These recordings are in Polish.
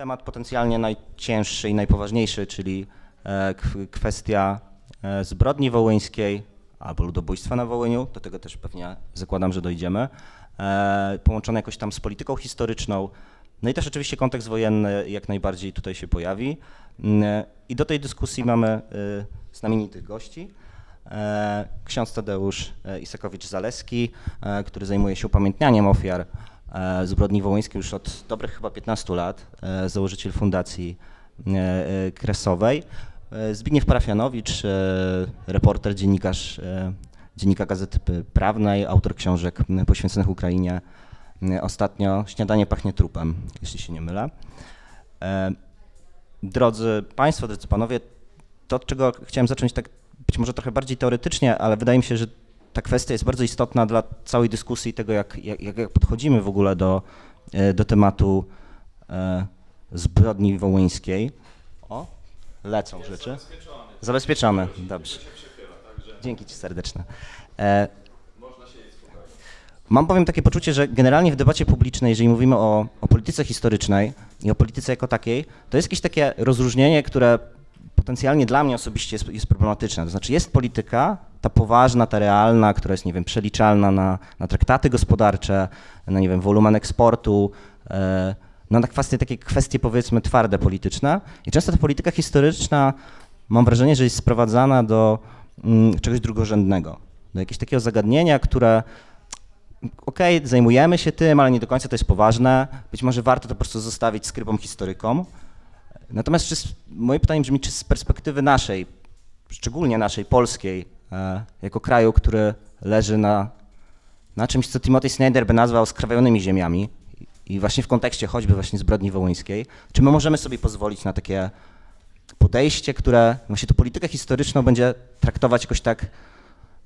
temat potencjalnie najcięższy i najpoważniejszy, czyli e, kwestia e, zbrodni wołyńskiej albo ludobójstwa na Wołyniu, do tego też pewnie zakładam, że dojdziemy, e, połączone jakoś tam z polityką historyczną, no i też oczywiście kontekst wojenny jak najbardziej tutaj się pojawi. Mm, I do tej dyskusji mamy y, znamienitych gości. Ksiądz Tadeusz Isakowicz-Zaleski, który zajmuje się upamiętnianiem ofiar E, Zbrodni Wołyńskiej już od dobrych chyba 15 lat, e, założyciel Fundacji e, Kresowej. Zbigniew Parafianowicz, reporter, dziennikarz dziennika Gazety Prawnej, autor książek poświęconych Ukrainie. Ostatnio Śniadanie pachnie trupem, jeśli się nie mylę. Drodzy Państwo, drodzy Panowie, to od czego chciałem zacząć tak być może trochę bardziej teoretycznie, ale wydaje mi się, że ta kwestia jest bardzo istotna dla całej dyskusji tego, jak, jak, jak podchodzimy w ogóle do, e, do tematu e, zbrodni wołyńskiej. O, lecą rzeczy. Zabezpieczone, dobrze. Dzięki Ci serdeczne. E, mam powiem takie poczucie, że generalnie w debacie publicznej, jeżeli mówimy o, o polityce historycznej i o polityce jako takiej, to jest jakieś takie rozróżnienie, które potencjalnie dla mnie osobiście jest, jest problematyczne. To znaczy jest polityka, ta poważna, ta realna, która jest, nie wiem, przeliczalna na, na traktaty gospodarcze, na, nie wiem, wolumen eksportu, e, no na kwestie, takie kwestie, powiedzmy, twarde polityczne. I często ta polityka historyczna, mam wrażenie, że jest sprowadzana do mm, czegoś drugorzędnego, do jakiegoś takiego zagadnienia, które okej, okay, zajmujemy się tym, ale nie do końca to jest poważne, być może warto to po prostu zostawić skrypom historykom. Natomiast czy, moje pytanie brzmi, czy z perspektywy naszej, szczególnie naszej polskiej, E, jako kraju, który leży na, na czymś, co Timothy Snyder by nazwał skrawionymi ziemiami i właśnie w kontekście choćby właśnie zbrodni wołyńskiej, czy my możemy sobie pozwolić na takie podejście, które właśnie tą politykę historyczną będzie traktować jakoś tak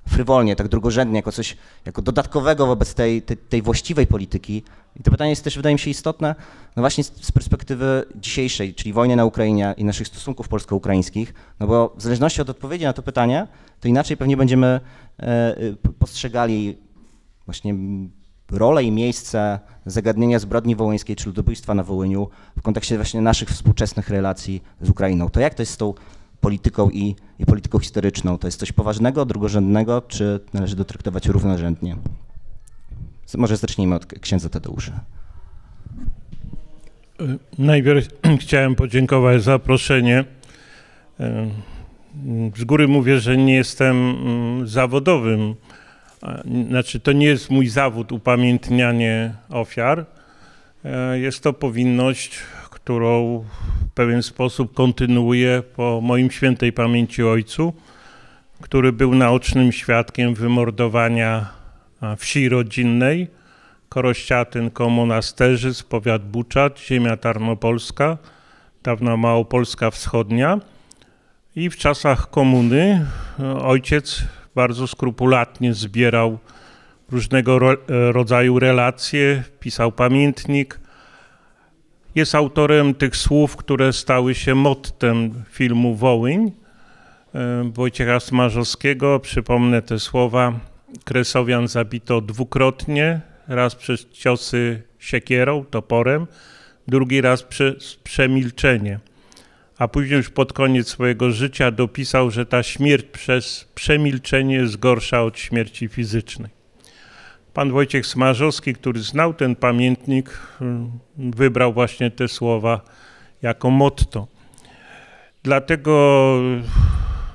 frywolnie, tak drugorzędnie, jako coś jako dodatkowego wobec tej, tej, tej, właściwej polityki. I to pytanie jest też, wydaje mi się, istotne, no właśnie z perspektywy dzisiejszej, czyli wojny na Ukrainie i naszych stosunków polsko-ukraińskich, no bo w zależności od odpowiedzi na to pytanie, to inaczej pewnie będziemy e, postrzegali właśnie rolę i miejsce zagadnienia zbrodni wołyńskiej czy ludobójstwa na Wołyniu w kontekście właśnie naszych współczesnych relacji z Ukrainą. To jak to jest z tą polityką i, i polityką historyczną? To jest coś poważnego, drugorzędnego, czy należy to traktować równorzędnie? Może zacznijmy od księdza Tadeusza. Najpierw chciałem podziękować za zaproszenie. Z góry mówię, że nie jestem mm, zawodowym. Znaczy, to nie jest mój zawód upamiętnianie ofiar. E, jest to powinność którą w pewien sposób kontynuuję po moim świętej pamięci ojcu, który był naocznym świadkiem wymordowania wsi rodzinnej, Korościatyn Monasterzyc, powiat Buczat, ziemia tarnopolska, dawna Małopolska Wschodnia. I w czasach komuny e, ojciec bardzo skrupulatnie zbierał różnego e, rodzaju relacje, pisał pamiętnik – jest autorem tych słów, które stały się mottem filmu Wołyń e, Wojciecha Smarzowskiego. Przypomnę te słowa. Kresowian zabito dwukrotnie, raz przez ciosy siekierą, toporem, drugi raz przez przemilczenie. A później już pod koniec swojego życia dopisał, że ta śmierć przez przemilczenie jest gorsza od śmierci fizycznej. Pan Wojciech Smarzowski, który znał ten pamiętnik, y, wybrał właśnie te słowa jako motto. Dlatego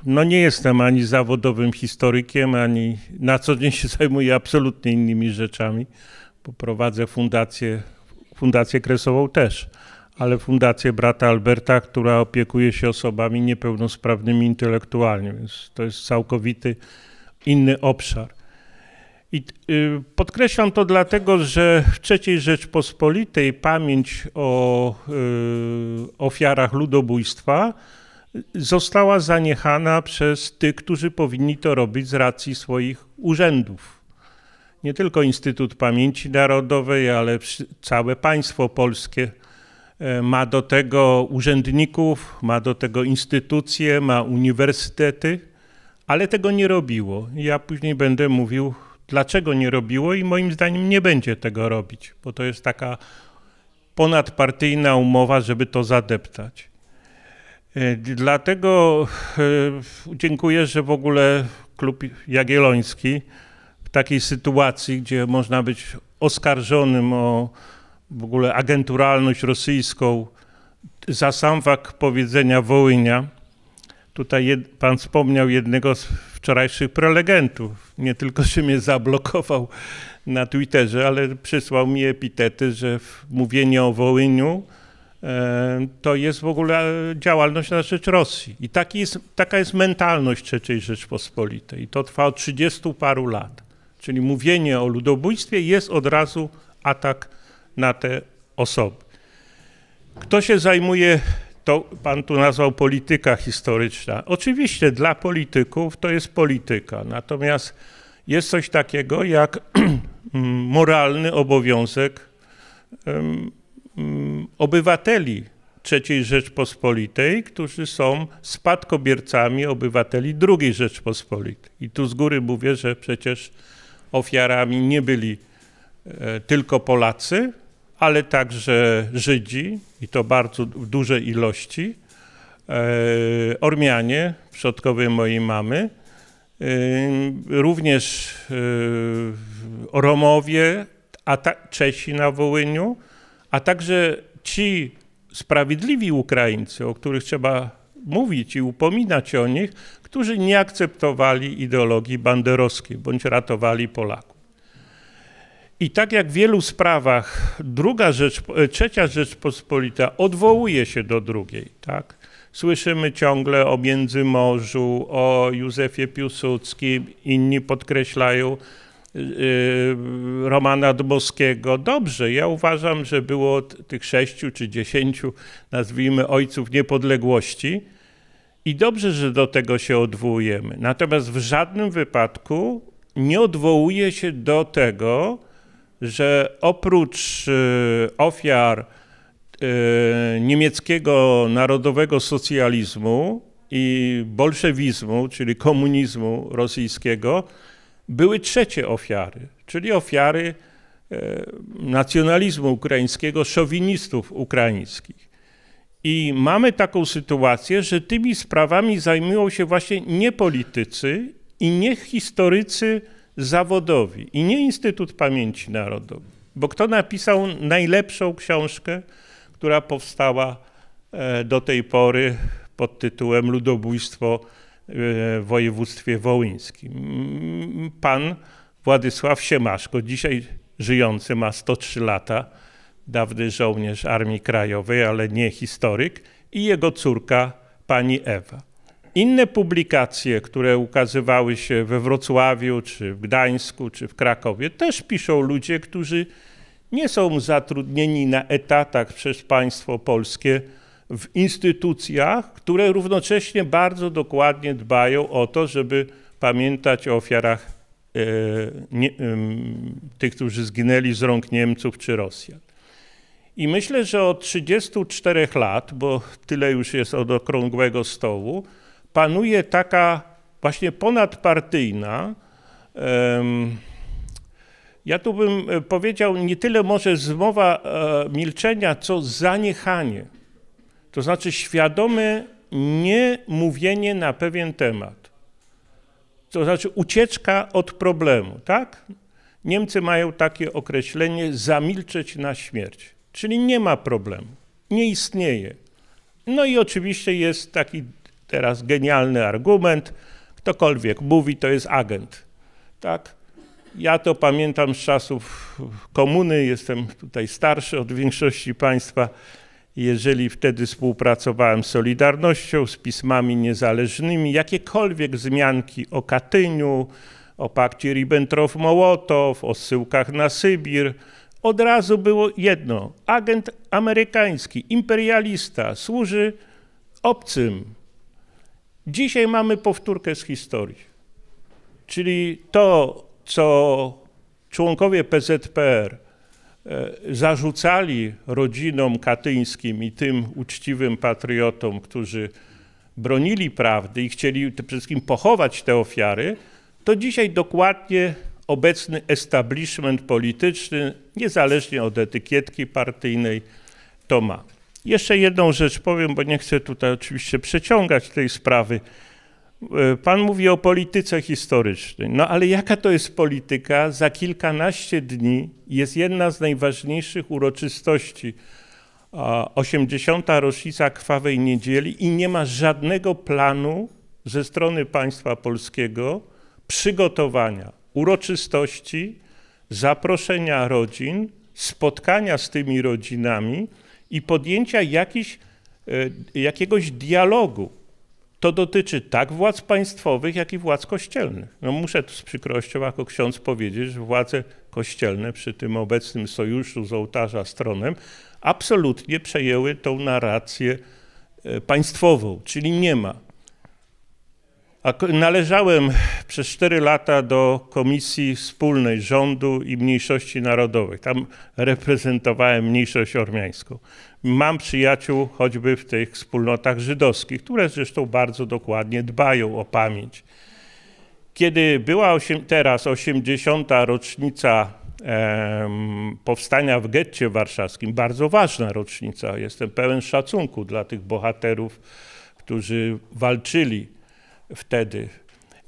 no nie jestem ani zawodowym historykiem, ani na co dzień się zajmuję absolutnie innymi rzeczami, bo prowadzę fundację, fundację kresową też, ale fundację brata Alberta, która opiekuje się osobami niepełnosprawnymi intelektualnie, więc to jest całkowity inny obszar. I y, podkreślam to dlatego, że w III Rzeczpospolitej pamięć o y, ofiarach ludobójstwa została zaniechana przez tych, którzy powinni to robić z racji swoich urzędów. Nie tylko Instytut Pamięci Narodowej, ale całe państwo polskie e, ma do tego urzędników, ma do tego instytucje, ma uniwersytety, ale tego nie robiło. Ja później będę mówił dlaczego nie robiło i moim zdaniem nie będzie tego robić, bo to jest taka ponadpartyjna umowa, żeby to zadeptać. Y, dlatego y, dziękuję, że w ogóle klub Jagielloński w takiej sytuacji, gdzie można być oskarżonym o w ogóle agenturalność rosyjską za sam fakt powiedzenia Wołynia. Tutaj jed, pan wspomniał jednego z wczorajszych prelegentów. Nie tylko się mnie zablokował na Twitterze, ale przysłał mi epitety, że mówienie o Wołyniu e, to jest w ogóle działalność na rzecz Rosji. I taki jest, taka jest mentalność III Rzeczpospolitej. I to trwa od 30 paru lat. Czyli mówienie o ludobójstwie jest od razu atak na te osoby. Kto się zajmuje to pan tu nazwał polityka historyczna. Oczywiście dla polityków to jest polityka, natomiast jest coś takiego jak moralny obowiązek obywateli III Rzeczpospolitej, którzy są spadkobiercami obywateli II Rzeczpospolitej. I tu z góry mówię, że przecież ofiarami nie byli e, tylko Polacy, ale także Żydzi i to bardzo w dużej ilości, e, Ormianie, przodkowie mojej mamy, e, również e, Romowie, a ta, Czesi na Wołyniu, a także ci sprawiedliwi Ukraińcy, o których trzeba mówić i upominać o nich, którzy nie akceptowali ideologii banderowskiej bądź ratowali Polaków. I tak jak w wielu sprawach, druga rzecz, e, trzecia Rzeczpospolita odwołuje się do drugiej, tak? Słyszymy ciągle o Międzymorzu, o Józefie Piłsudskim, inni podkreślają e, e, Romana Dmowskiego. Dobrze, ja uważam, że było tych sześciu czy dziesięciu, nazwijmy, ojców niepodległości i dobrze, że do tego się odwołujemy. Natomiast w żadnym wypadku nie odwołuje się do tego, że oprócz y, ofiar y, niemieckiego narodowego socjalizmu i bolszewizmu, czyli komunizmu rosyjskiego, były trzecie ofiary, czyli ofiary y, nacjonalizmu ukraińskiego, szowinistów ukraińskich. I mamy taką sytuację, że tymi sprawami zajmują się właśnie nie politycy i nie historycy, zawodowi i nie Instytut Pamięci Narodowej, bo kto napisał najlepszą książkę, która powstała e, do tej pory pod tytułem Ludobójstwo e, w województwie wołyńskim. Pan Władysław Siemaszko, dzisiaj żyjący, ma 103 lata, dawny żołnierz Armii Krajowej, ale nie historyk, i jego córka pani Ewa inne publikacje, które ukazywały się we Wrocławiu, czy w Gdańsku, czy w Krakowie, też piszą ludzie, którzy nie są zatrudnieni na etatach przez państwo polskie w instytucjach, które równocześnie bardzo dokładnie dbają o to, żeby pamiętać o ofiarach e, nie, e, tych, którzy zginęli z rąk Niemców czy Rosjan. I myślę, że od 34 lat, bo tyle już jest od okrągłego stołu, panuje taka właśnie ponadpartyjna, ja tu bym e, powiedział nie tyle może zmowa e, milczenia, co zaniechanie. To znaczy świadome niemówienie na pewien temat. To znaczy ucieczka od problemu, tak? Niemcy mają takie określenie zamilczeć na śmierć, czyli nie ma problemu, nie istnieje. No i oczywiście jest taki teraz genialny argument, ktokolwiek mówi, to jest agent. Tak? Ja to pamiętam z czasów komuny, jestem tutaj starszy od większości państwa. Jeżeli wtedy współpracowałem z Solidarnością, z pismami niezależnymi, jakiekolwiek wzmianki o Katyniu, o pakcie Ribbentrop-Mołotow, o syłkach na Sybir, od razu było jedno: agent amerykański, imperialista, służy obcym, Dzisiaj mamy powtórkę z historii. Czyli to, co członkowie PZPR e, zarzucali rodzinom katyńskim i tym uczciwym patriotom, którzy bronili prawdy i chcieli przede wszystkim pochować te ofiary, to dzisiaj dokładnie obecny establishment polityczny, niezależnie od etykietki partyjnej, to ma. Jeszcze jedną rzecz powiem, bo nie chcę tutaj oczywiście przeciągać tej sprawy. E, pan mówi o polityce historycznej. No ale jaka to jest polityka? Za kilkanaście dni jest jedna z najważniejszych uroczystości 80. rocznica Krwawej Niedzieli i nie ma żadnego planu ze strony państwa polskiego przygotowania uroczystości, zaproszenia rodzin, spotkania z tymi rodzinami i podjęcia e, jakiegoś dialogu. To dotyczy tak władz państwowych, jak i władz kościelnych. No muszę tu z przykrością jako ksiądz powiedzieć, że władze kościelne przy tym obecnym sojuszu z ołtarza stronem absolutnie przejęły tą narrację e, państwową, czyli nie ma należałem przez 4 lata do Komisji Wspólnej Rządu i Mniejszości Narodowych. Tam reprezentowałem mniejszość ormiańską. Mam przyjaciół choćby w tych wspólnotach żydowskich, które zresztą bardzo dokładnie dbają o pamięć. Kiedy była osiem, teraz 80. rocznica em, powstania w getcie warszawskim, bardzo ważna rocznica, jestem pełen szacunku dla tych bohaterów, którzy walczyli wtedy.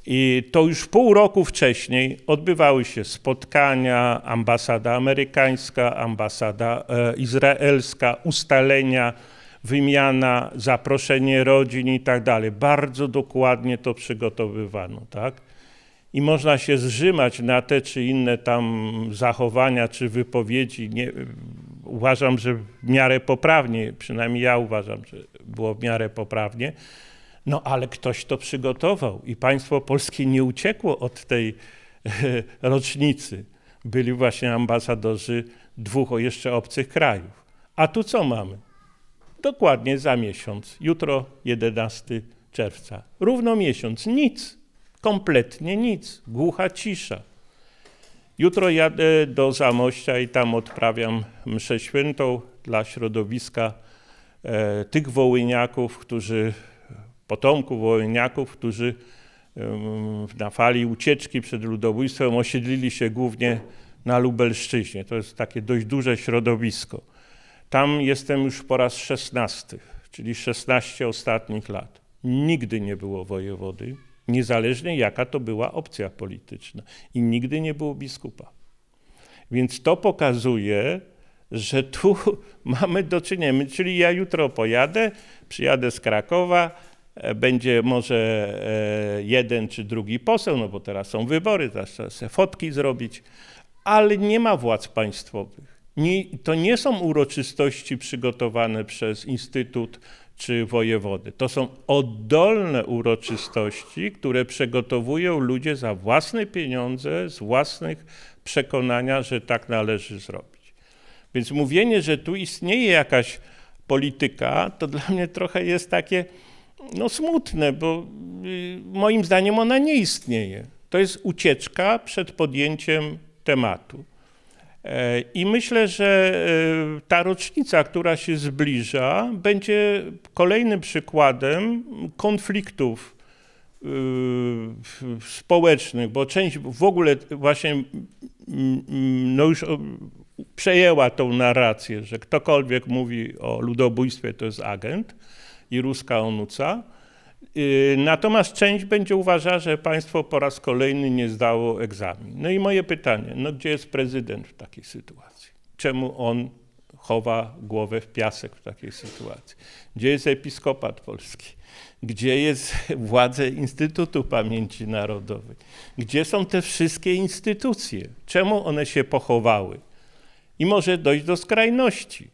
I to już pół roku wcześniej odbywały się spotkania, ambasada amerykańska, ambasada e, izraelska, ustalenia, wymiana, zaproszenie rodzin i tak dalej. Bardzo dokładnie to przygotowywano, tak? I można się zrzymać na te czy inne tam zachowania czy wypowiedzi. Nie, uważam, że w miarę poprawnie, przynajmniej ja uważam, że było w miarę poprawnie no ale ktoś to przygotował i państwo polskie nie uciekło od tej e, rocznicy. Byli właśnie ambasadorzy dwóch o jeszcze obcych krajów. A tu co mamy? Dokładnie za miesiąc, jutro 11 czerwca. Równo miesiąc, nic, kompletnie nic, głucha cisza. Jutro jadę do Zamościa i tam odprawiam mszę świętą dla środowiska e, tych wołyniaków, którzy potomków wojenniaków, którzy na fali ucieczki przed ludobójstwem osiedlili się głównie na Lubelszczyźnie. To jest takie dość duże środowisko. Tam jestem już po raz szesnasty, czyli 16 ostatnich lat. Nigdy nie było wojewody, niezależnie jaka to była opcja polityczna, i nigdy nie było biskupa. Więc to pokazuje, że tu mamy do czynienia. Czyli ja jutro pojadę, przyjadę z Krakowa, E, będzie może e, jeden czy drugi poseł, no bo teraz są wybory, teraz trzeba sobie fotki zrobić, ale nie ma władz państwowych. Nie, to nie są uroczystości przygotowane przez Instytut czy wojewody. To są oddolne uroczystości, które przygotowują ludzie za własne pieniądze, z własnych przekonania, że tak należy zrobić. Więc mówienie, że tu istnieje jakaś polityka, to dla mnie trochę jest takie, no, smutne, bo y, moim zdaniem ona nie istnieje. To jest ucieczka przed podjęciem tematu. E, I myślę, że e, ta rocznica, która się zbliża, będzie kolejnym przykładem konfliktów y, społecznych, bo część w ogóle właśnie no już przejęła tą narrację, że ktokolwiek mówi o ludobójstwie, to jest agent i ruska onuca. Y, natomiast część będzie uważała, że państwo po raz kolejny nie zdało egzamin. No i moje pytanie, no gdzie jest prezydent w takiej sytuacji? Czemu on chowa głowę w piasek w takiej sytuacji? Gdzie jest episkopat polski? Gdzie jest władze Instytutu Pamięci Narodowej? Gdzie są te wszystkie instytucje? Czemu one się pochowały? I może dojść do skrajności.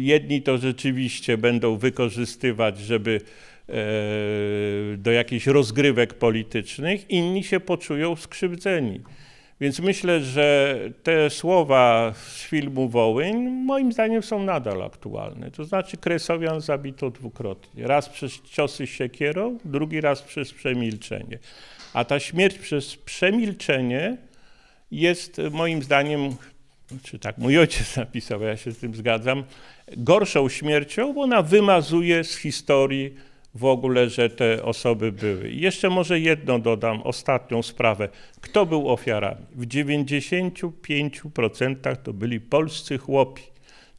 Jedni to rzeczywiście będą wykorzystywać, żeby e, do jakichś rozgrywek politycznych, inni się poczują skrzywdzeni. Więc myślę, że te słowa z filmu Wołyń moim zdaniem są nadal aktualne. To znaczy Kresowian zabito dwukrotnie. Raz przez ciosy siekierą, drugi raz przez przemilczenie. A ta śmierć przez przemilczenie jest moim zdaniem czy tak mój ojciec napisał, ja się z tym zgadzam, gorszą śmiercią, bo ona wymazuje z historii w ogóle, że te osoby były. I jeszcze może jedno dodam, ostatnią sprawę. Kto był ofiarami? W 95% to byli polscy chłopi.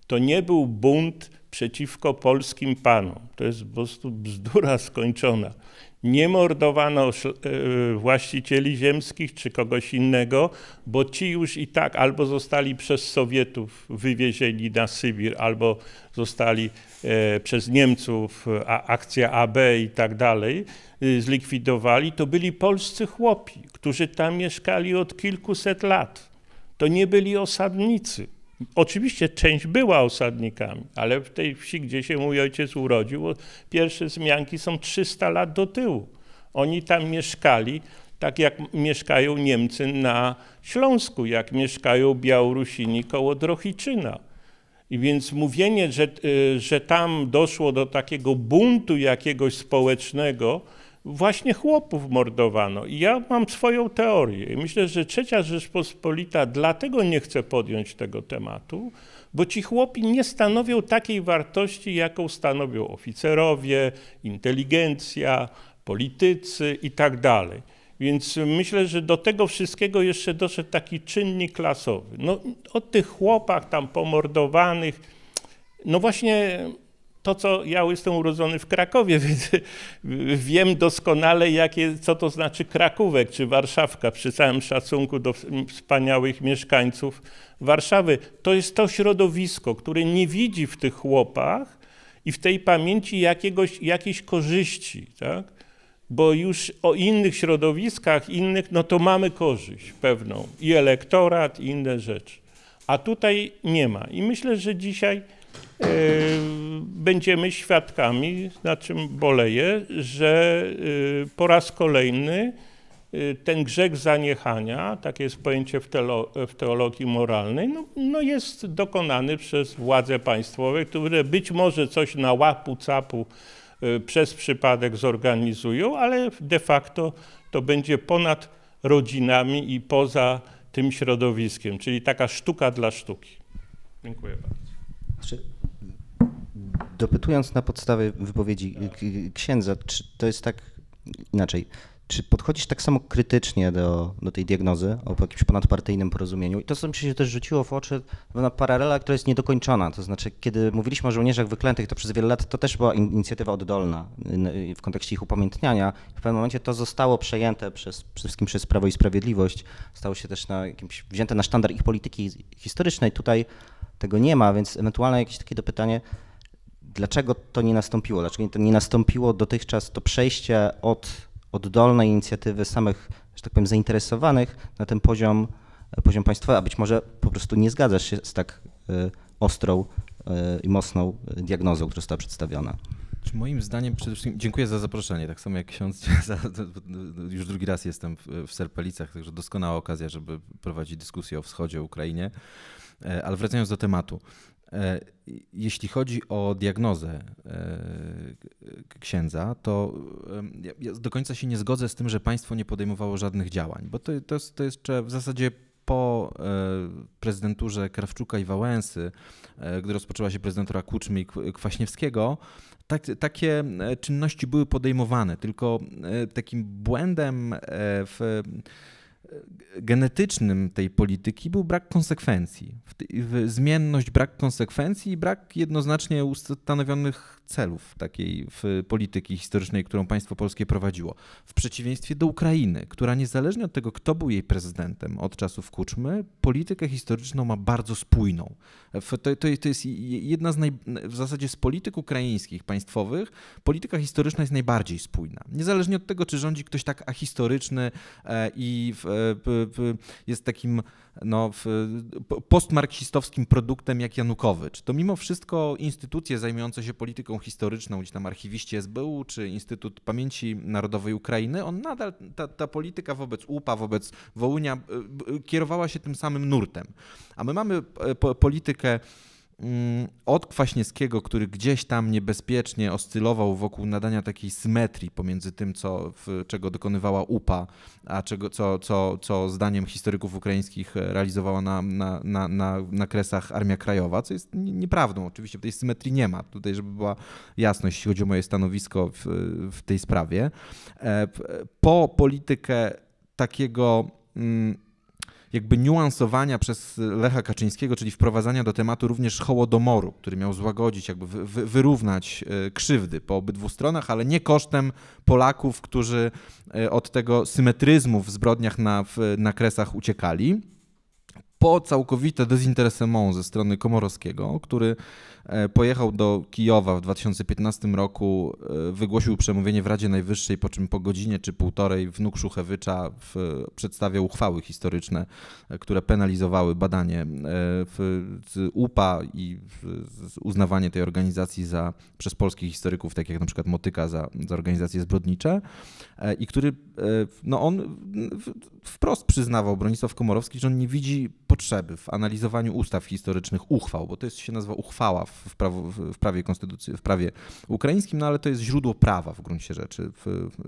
To nie był bunt przeciwko polskim panom. To jest po prostu bzdura skończona. Nie mordowano e, właścicieli ziemskich czy kogoś innego, bo ci już i tak albo zostali przez Sowietów wywiezieni na Sybir, albo zostali e, przez Niemców, a akcja AB i tak dalej, y, zlikwidowali. To byli polscy chłopi, którzy tam mieszkali od kilkuset lat. To nie byli osadnicy. Oczywiście część była osadnikami, ale w tej wsi, gdzie się mój ojciec urodził, pierwsze zmianki są 300 lat do tyłu. Oni tam mieszkali tak jak mieszkają Niemcy na Śląsku, jak mieszkają Białorusini koło Drohiczyna. I więc mówienie, że, y, że tam doszło do takiego buntu jakiegoś społecznego, właśnie chłopów mordowano. I ja mam swoją teorię. Myślę, że Trzecia Rzeczpospolita dlatego nie chce podjąć tego tematu, bo ci chłopi nie stanowią takiej wartości, jaką stanowią oficerowie, inteligencja, politycy itd. Tak Więc myślę, że do tego wszystkiego jeszcze doszedł taki czynnik klasowy. No, o tych chłopach tam pomordowanych, no właśnie to, co ja jestem urodzony w Krakowie, więc wiem doskonale, jakie, co to znaczy Krakówek czy Warszawka, przy całym szacunku do wspaniałych mieszkańców Warszawy. To jest to środowisko, które nie widzi w tych chłopach i w tej pamięci jakiegoś, jakiejś korzyści, tak? bo już o innych środowiskach, innych, no to mamy korzyść pewną i elektorat, i inne rzeczy. A tutaj nie ma. I myślę, że dzisiaj E, będziemy świadkami, na czym boleję, że e, po raz kolejny e, ten grzech zaniechania, takie jest pojęcie w, teologii moralnej, no, no, jest dokonany przez władze państwowe, które być może coś na łapu capu przez przypadek zorganizują, ale de facto to będzie ponad rodzinami i poza tym środowiskiem, czyli taka sztuka dla sztuki. Dziękuję bardzo dopytując na podstawie wypowiedzi księdza, czy to jest tak inaczej, czy podchodzisz tak samo krytycznie do, do tej diagnozy o jakimś ponadpartyjnym porozumieniu? I to, co mi się też rzuciło w oczy, pewna paralela, która jest niedokończona. To znaczy, kiedy mówiliśmy o żołnierzach wyklętych, to przez wiele lat to też była inicjatywa oddolna w kontekście ich upamiętniania. W pewnym momencie to zostało przejęte przez, przede wszystkim przez Prawo i Sprawiedliwość. Stało się też na jakimś, wzięte na sztandar ich polityki historycznej. Tutaj tego nie ma, więc ewentualne jakieś takie dopytanie, pytanie dlaczego to nie nastąpiło? Dlaczego to nie nastąpiło dotychczas to przejście od oddolnej inicjatywy samych, że tak powiem, zainteresowanych na ten poziom, e, poziom państwowy, a być może po prostu nie zgadzasz się z tak e, ostrą e, i mocną diagnozą, która została przedstawiona? moim zdaniem przede wszystkim dziękuję za zaproszenie, tak samo jak ksiądz, już drugi raz jestem w Serpelicach, także doskonała okazja, żeby prowadzić dyskusję o wschodzie, Ukrainie. Ale wracając do tematu, E, jeśli chodzi o diagnozę e, księdza, to ja do końca się nie zgodzę z tym, że państwo nie podejmowało żadnych działań, bo to, to, jest, to jeszcze w zasadzie po e, prezydenturze Krawczuka i Wałęsy, gdy rozpoczęła się prezydentura Kuczmy i Kwaśniewskiego, tak, takie czynności były podejmowane, tylko takim błędem w genetycznym tej polityki był brak konsekwencji, zmienność, brak konsekwencji i brak jednoznacznie ustanowionych celów takiej polityki historycznej, którą państwo polskie prowadziło. W przeciwieństwie do Ukrainy, która niezależnie od tego, kto był jej prezydentem od czasów Kuczmy, politykę historyczną ma bardzo spójną. To, to, to jest jedna z naj, w zasadzie z polityk ukraińskich, państwowych, polityka historyczna jest najbardziej spójna. Niezależnie od tego, czy rządzi ktoś tak ahistoryczny e, i w, e, jest takim no, postmarksistowskim produktem jak Janukowycz. To mimo wszystko instytucje zajmujące się polityką historyczną, gdzie tam archiwiści SBU czy Instytut Pamięci Narodowej Ukrainy, on nadal, ta, ta polityka wobec UPA, wobec Wołynia e, kierowała się tym samym nurtem. A my mamy e, politykę Mm, od Kwaśniewskiego, który gdzieś tam niebezpiecznie oscylował wokół nadania takiej symetrii pomiędzy tym, co, czego dokonywała UPA, a czego, co, co, co zdaniem historyków ukraińskich e, realizowała na, na, na, na, na kresach Armia Krajowa, co jest nieprawdą. Oczywiście tej symetrii nie ma. Tutaj, żeby była jasność, jeśli chodzi o moje stanowisko w, w tej sprawie. E, po politykę takiego mm, jakby niuansowania przez Lecha Kaczyńskiego, czyli wprowadzania do tematu również hołodomoru, który miał złagodzić, jakby wy, wyrównać e, krzywdy po obydwu stronach, ale nie kosztem Polaków, którzy e, od tego symetryzmu w zbrodniach na, na kresach uciekali po całkowite dezinteresement ze strony Komorowskiego, który E, pojechał do Kijowa w 2015 roku, e, wygłosił przemówienie w Radzie Najwyższej, po czym po godzinie czy półtorej wnuk Szuchewycza w, e, przedstawiał uchwały historyczne, które penalizowały badanie w, UPA i uznawanie tej organizacji za, przez polskich historyków, tak jak na przykład Motyka, za, za organizacje zbrodnicze i który, no on wprost przyznawał, Bronisław Komorowski, że on nie widzi potrzeby w analizowaniu ustaw historycznych, uchwał, bo to jest, się nazywa uchwała w w, prawo, w prawie konstytucji, w prawie ukraińskim, no ale to jest źródło prawa w gruncie rzeczy.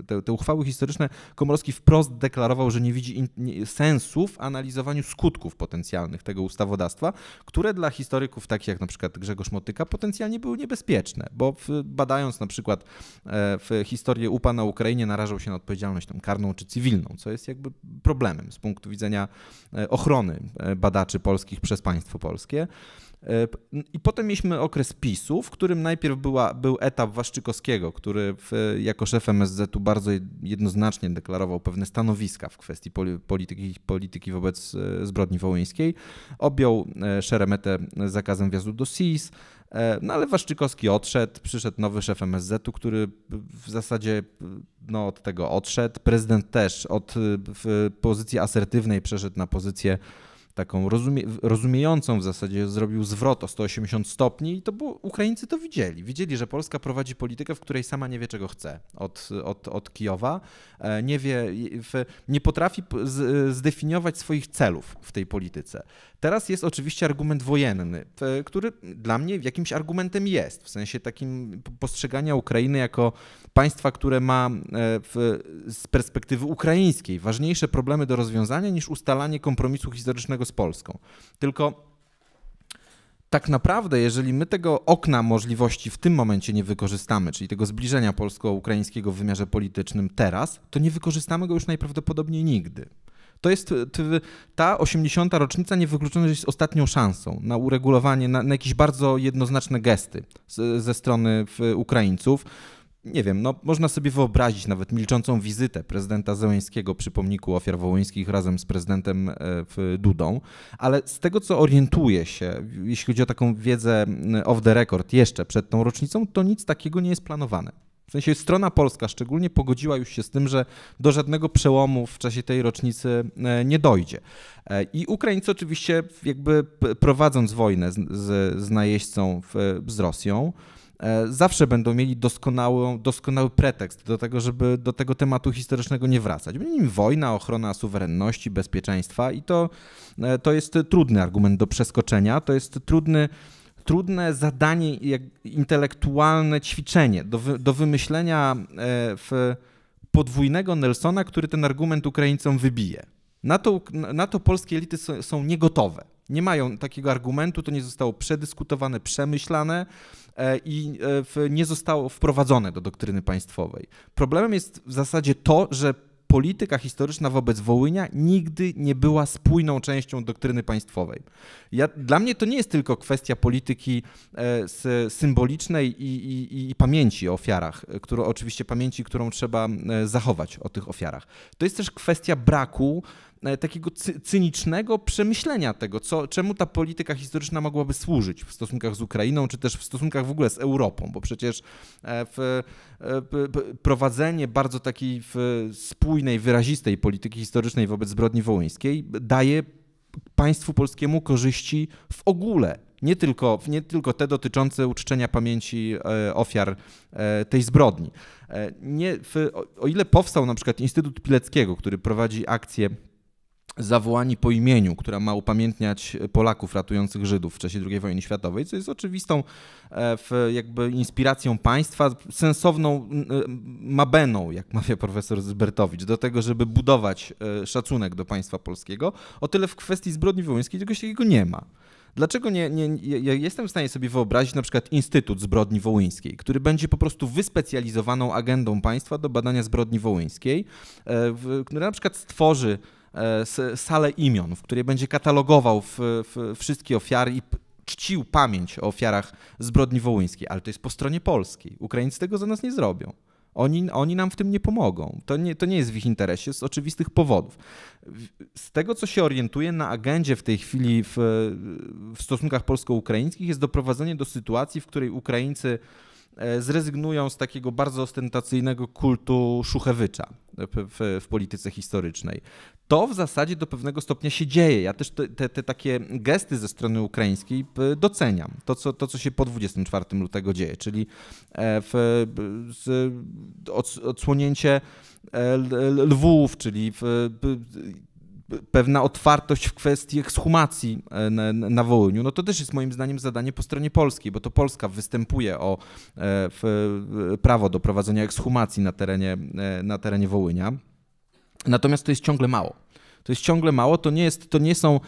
Te, te uchwały historyczne Komorowski wprost deklarował, że nie widzi in, nie, sensu w analizowaniu skutków potencjalnych tego ustawodawstwa, które dla historyków takich jak na przykład Grzegorz Motyka potencjalnie były niebezpieczne, bo w, badając na przykład e, w historię UPA na Ukrainie narażał się na odpowiedzialność tam karną czy cywilną, co jest jakby problemem z punktu widzenia e, ochrony e, badaczy polskich przez państwo polskie. E, I potem mieliśmy okres PiSu, w którym najpierw była, był etap Waszczykowskiego, który w, jako szef MSZ-u bardzo jednoznacznie deklarował pewne stanowiska w kwestii polityki, polityki wobec e, zbrodni wołyńskiej. Objął e, szeremetę zakazem wjazdu do SIS, no ale Waszczykowski odszedł, przyszedł nowy szef MSZ-u, który w zasadzie no, od tego odszedł. Prezydent też od pozycji asertywnej przeszedł na pozycję taką rozumie, rozumiejącą w zasadzie, zrobił zwrot o 180 stopni i to było, Ukraińcy to widzieli. Widzieli, że Polska prowadzi politykę, w której sama nie wie, czego chce od, od, od Kijowa, e, nie wie, nie potrafi e, zdefiniować swoich celów w tej polityce. Teraz jest oczywiście argument wojenny, który dla mnie jakimś argumentem jest, w sensie takim postrzegania Ukrainy jako państwa, które ma e, w, z perspektywy ukraińskiej ważniejsze problemy do rozwiązania niż ustalanie kompromisu historycznego z Polską. Tylko tak naprawdę, jeżeli my tego okna możliwości w tym momencie nie wykorzystamy, czyli tego zbliżenia polsko-ukraińskiego w wymiarze politycznym teraz, to nie wykorzystamy go już najprawdopodobniej nigdy. To jest ta 80. rocznica niewykluczona jest ostatnią szansą na uregulowanie, na, na jakieś bardzo jednoznaczne gesty z, ze strony Ukraińców nie wiem, no, można sobie wyobrazić nawet milczącą wizytę prezydenta Zełęckiego przy pomniku ofiar wołyńskich razem z prezydentem e, Dudą, ale z tego co orientuję się, jeśli chodzi o taką wiedzę off the record jeszcze przed tą rocznicą, to nic takiego nie jest planowane. W sensie strona polska szczególnie pogodziła już się z tym, że do żadnego przełomu w czasie tej rocznicy e, nie dojdzie. E, I Ukraińcy oczywiście jakby prowadząc wojnę z, z, z najeźdźcą w, z Rosją, e, zawsze będą mieli doskonały, doskonały pretekst do tego, żeby do tego tematu historycznego nie wracać. Będzie nim wojna, ochrona suwerenności, bezpieczeństwa i to, to jest trudny argument do przeskoczenia, to jest trudny trudne zadanie intelektualne ćwiczenie do, wy, do wymyślenia e, w podwójnego Nelsona, który ten argument Ukraińcom wybije. Na to, na to polskie elity są niegotowe. Nie mają takiego argumentu, to nie zostało przedyskutowane, przemyślane e, i e, nie zostało wprowadzone do doktryny państwowej. Problemem jest w zasadzie to, że polityka historyczna wobec Wołynia nigdy nie była spójną częścią doktryny państwowej. Ja, dla mnie to nie jest tylko kwestia polityki e, symbolicznej i, i, i pamięci o ofiarach, e, którą, oczywiście pamięci, którą trzeba e, zachować o tych ofiarach. To jest też kwestia braku E, takiego cynicznego przemyślenia tego, co, czemu ta polityka historyczna mogłaby służyć w stosunkach z Ukrainą, czy też w stosunkach w ogóle z Europą, bo przecież e, w, w, e, prowadzenie bardzo takiej spójnej, wyrazistej polityki historycznej wobec zbrodni wołyńskiej daje państwu polskiemu korzyści w ogóle. Nie tylko, nie tylko te dotyczące uczczenia pamięci ofiar tej zbrodni. Nie, w, o ile powstał na przykład Instytut Pileckiego, który prowadzi akcję zawołani po imieniu, która ma upamiętniać Polaków ratujących Żydów w czasie II wojny światowej, co jest oczywistą e, jakby inspiracją państwa, sensowną mabeną, jak mawia profesor Zybertowicz, do tego, żeby budować e, szacunek do państwa polskiego. O tyle w kwestii zbrodni wołyńskiej czegoś takiego nie ma. Dlaczego nie, nie, ja jestem w stanie sobie wyobrazić na przykład Instytut Zbrodni Wołyńskiej, który będzie po prostu wyspecjalizowaną agendą państwa do badania zbrodni wołyńskiej, e, która na przykład stworzy E, salę imion, w której będzie katalogował w, w wszystkie ofiary i czcił pamięć o ofiarach zbrodni wołyńskiej, ale to jest po stronie polskiej. Ukraińcy tego za nas nie zrobią. Oni, oni nam w tym nie pomogą. To nie, to nie jest w ich interesie z oczywistych powodów. Z tego, co się orientuje na agendzie w tej chwili w, w stosunkach polsko-ukraińskich, jest doprowadzenie do sytuacji, w której Ukraińcy e, zrezygnują z takiego bardzo ostentacyjnego kultu Szuchewycza w, w, w, polityce historycznej to w zasadzie do pewnego stopnia się dzieje. Ja też te, te, te, takie gesty ze strony ukraińskiej doceniam. To co, to, co się po 24 lutego dzieje, czyli e, w, z, odsłonięcie e, Lwów, czyli w, pewna otwartość w kwestii ekshumacji e, na, na Wołyniu, no to też jest moim zdaniem zadanie po stronie polskiej, bo to Polska występuje o w, prawo do prowadzenia ekshumacji na terenie, na terenie Wołynia. Natomiast to jest ciągle mało. To jest ciągle mało, to nie, jest, to nie są.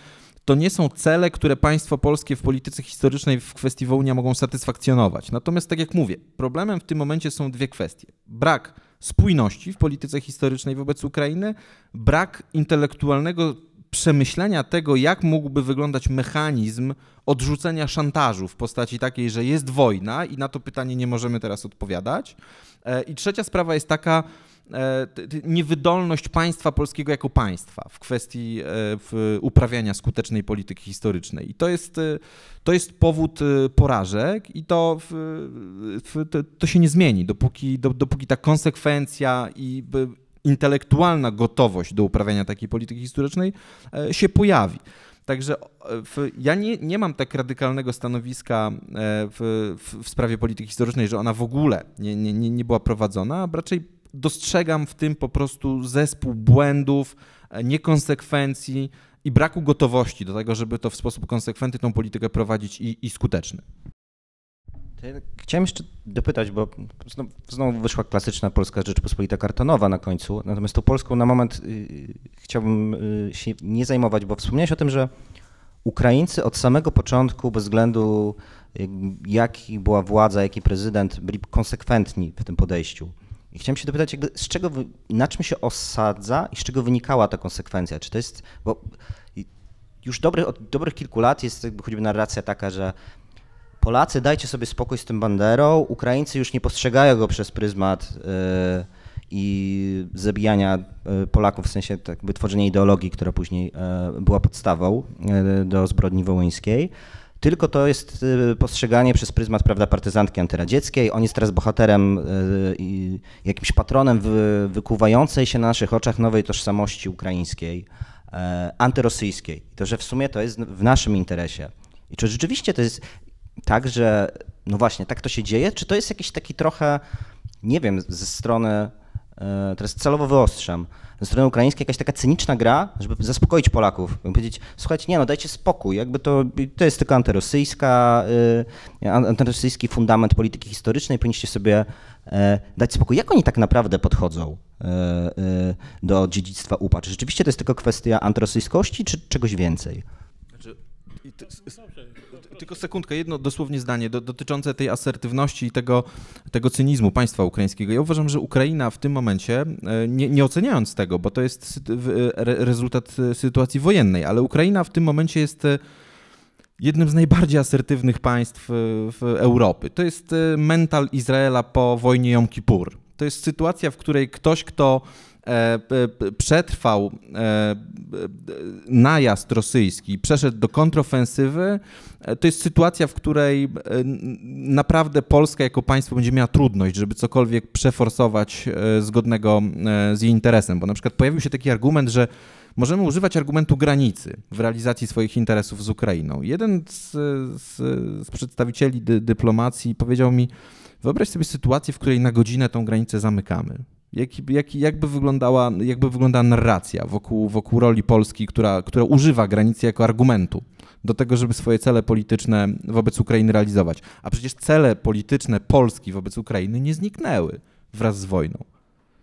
To nie są cele, które państwo polskie w polityce historycznej w kwestii Wołnia mogą satysfakcjonować. Natomiast, tak jak mówię, problemem w tym momencie są dwie kwestie. Brak spójności w polityce historycznej wobec Ukrainy, brak intelektualnego przemyślenia tego, jak mógłby wyglądać mechanizm odrzucenia szantażu w postaci takiej, że jest wojna i na to pytanie nie możemy teraz odpowiadać. E, I trzecia sprawa jest taka, E, niewydolność państwa polskiego jako państwa w kwestii e, uprawiania skutecznej polityki historycznej. I to jest, e, to jest powód porażek i to, to, się nie zmieni, dopóki, dopóki ta konsekwencja i intelektualna gotowość do uprawiania takiej polityki historycznej się pojawi. Także w, ja nie, nie mam tak radykalnego stanowiska w, w, w, sprawie polityki historycznej, że ona w ogóle nie, nie, nie była prowadzona, a raczej dostrzegam w tym po prostu zespół błędów, e, niekonsekwencji i braku gotowości do tego, żeby to w sposób konsekwentny tą politykę prowadzić i, i skuteczny. Chciałem jeszcze dopytać, bo znowu, wyszła klasyczna Polska Rzeczpospolita kartonowa na końcu, natomiast tą Polską na moment y, y, chciałbym y, się nie zajmować, bo wspomniałeś o tym, że Ukraińcy od samego początku, bez względu jaki była władza, jaki prezydent, byli konsekwentni w tym podejściu. I chciałem się dopytać, jakby z czego, na czym się osadza i z czego wynikała ta konsekwencja? Czy to jest, bo już dobry, od dobrych kilku lat jest choćby narracja taka, że Polacy dajcie sobie spokój z tym banderą, Ukraińcy już nie postrzegają go przez pryzmat yy, i zabijania y, Polaków, w sensie tak, tworzenia ideologii, która później y, była podstawą y, do zbrodni wołyńskiej. Tylko to jest y, postrzeganie przez pryzmat prawda, partyzantki antyradzieckiej. On jest teraz bohaterem y, i jakimś patronem wykuwającej się na naszych oczach nowej tożsamości ukraińskiej, e, antyrosyjskiej. To, że w sumie to jest w naszym interesie. I czy rzeczywiście to jest tak, że no właśnie, tak to się dzieje? Czy to jest jakiś taki trochę, nie wiem, ze strony E, teraz celowo wyostrzam, ze strony ukraińskiej jakaś taka cyniczna gra, żeby zaspokoić Polaków, żeby powiedzieć, słuchajcie, nie no, dajcie spokój, jakby to, to jest tylko antyrosyjska, y, antyrosyjski fundament polityki historycznej, powinniście sobie e, dać spokój. Jak oni tak naprawdę podchodzą e, do dziedzictwa UPA? Czy rzeczywiście to jest tylko kwestia antyrosyjskości, czy czegoś więcej? Znaczy, tylko sekundkę, jedno dosłownie zdanie do, dotyczące tej asertywności i tego, tego cynizmu państwa ukraińskiego. Ja uważam, że Ukraina w tym momencie, e, nie, nie oceniając tego, bo to jest rezultat e, sytuacji wojennej, ale Ukraina w tym momencie jest e, jednym z najbardziej asertywnych państw w Europy. To jest mental Izraela po wojnie Jom Kippur. To jest sytuacja, w której ktoś, kto E, przetrwał e, e, najazd rosyjski, przeszedł do kontrofensywy, to jest sytuacja, w której naprawdę Polska jako państwo będzie miała trudność, żeby cokolwiek przeforsować zgodnego z jej interesem. Bo na przykład pojawił się taki argument, że możemy używać argumentu granicy w realizacji swoich interesów z Ukrainą. Jeden z, z, z przedstawicieli dy, dyplomacji powiedział mi, wyobraź sobie sytuację, w której na godzinę tą granicę zamykamy. Jak, jak, jakby, wyglądała, jakby wyglądała narracja wokół, wokół roli Polski, która, która używa granicy jako argumentu do tego, żeby swoje cele polityczne wobec Ukrainy realizować. A przecież cele polityczne Polski wobec Ukrainy nie zniknęły wraz z wojną.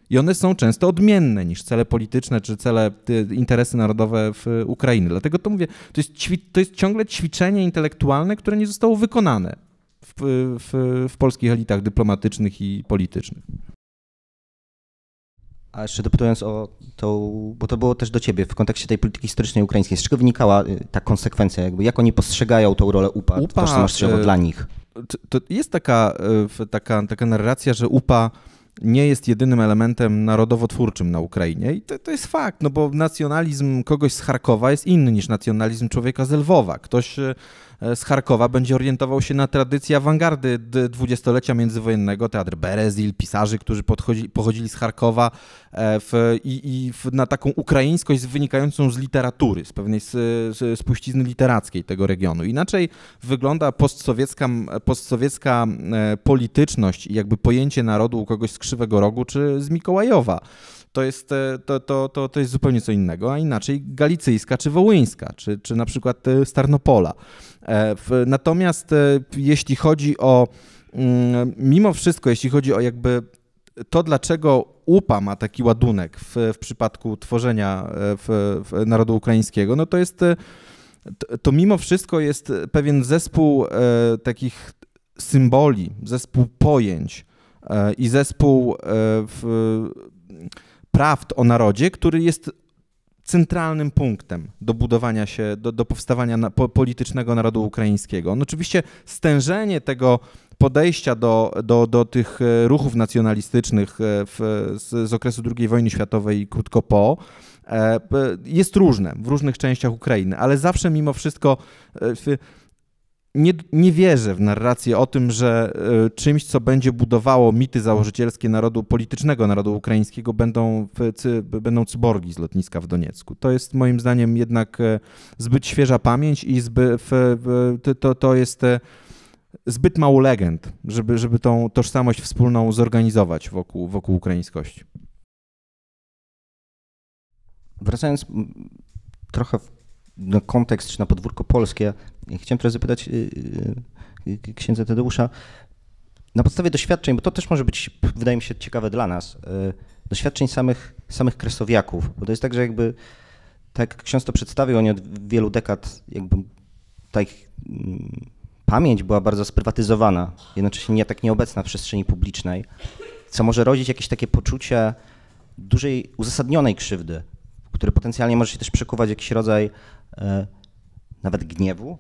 I one są często odmienne niż cele polityczne czy cele, interesy narodowe w Ukrainy. Dlatego to mówię, to jest, to jest ciągle ćwiczenie intelektualne, które nie zostało wykonane w, w, w polskich elitach dyplomatycznych i politycznych. A jeszcze dopytując o to, bo to było też do ciebie w kontekście tej polityki historycznej ukraińskiej, z czego wynikała y, ta konsekwencja, jakby jak oni postrzegają tą rolę UPA, UPA tożsamościową y, dla nich? To jest taka, y, taka, taka narracja, że UPA nie jest jedynym elementem narodowo na Ukrainie. I to, to, jest fakt, no bo nacjonalizm kogoś z Charkowa jest inny niż nacjonalizm człowieka z Lwowa. Ktoś E, z Charkowa będzie orientował się na tradycję awangardy dwudziestolecia międzywojennego, teatr Berezil, pisarzy, którzy pochodzili z Charkowa e, w, i, i w, na taką ukraińskość wynikającą z literatury, z pewnej spuścizny literackiej tego regionu. Inaczej wygląda postsowiecka, postsowiecka e, polityczność i jakby pojęcie narodu u kogoś z Krzywego Rogu czy z Mikołajowa to jest, e, to, to, to, to jest zupełnie co innego, a inaczej galicyjska czy wołyńska, czy, czy na przykład e, Starnopola. E, natomiast jeśli chodzi o, mm, mimo wszystko, jeśli chodzi o jakby to, dlaczego UPA ma taki ładunek w, w przypadku tworzenia w, w narodu ukraińskiego, no to jest, to, to mimo wszystko jest pewien zespół takich symboli, zespół pojęć i zespół w, prawd o narodzie, który jest centralnym punktem do budowania się, do, do powstawania na, po, politycznego narodu ukraińskiego. No oczywiście stężenie tego podejścia do, do, do tych e, ruchów nacjonalistycznych e, w, z, z okresu II wojny światowej i krótko po, e, jest różne w różnych częściach Ukrainy, ale zawsze mimo wszystko nie, nie wierzę w narrację o tym, że e, czymś, co będzie budowało mity założycielskie narodu politycznego, narodu ukraińskiego, będą, cy, będą cyborgi z lotniska w Doniecku. To jest moim zdaniem jednak e, zbyt świeża pamięć i zby, to, to jest e, zbyt mało legend, żeby, żeby tą tożsamość wspólną zorganizować wokół, wokół ukraińskości. Wracając trochę w na kontekst czy na podwórko polskie, Chciałem teraz zapytać y, y, y, księdza Tadeusza, na podstawie doświadczeń, bo to też może być, wydaje mi się, ciekawe dla nas, doświadczeń samych, samych kresowiaków, bo to jest tak, że jakby, tak jak ksiądz to przedstawił, oni od wielu dekad jakby ta ich mm, pamięć była bardzo sprywatyzowana, jednocześnie nie tak nieobecna w przestrzeni publicznej, co może rodzić jakieś takie poczucie dużej, uzasadnionej krzywdy, który potencjalnie może się też przekuwać w jakiś rodzaj e, nawet gniewu,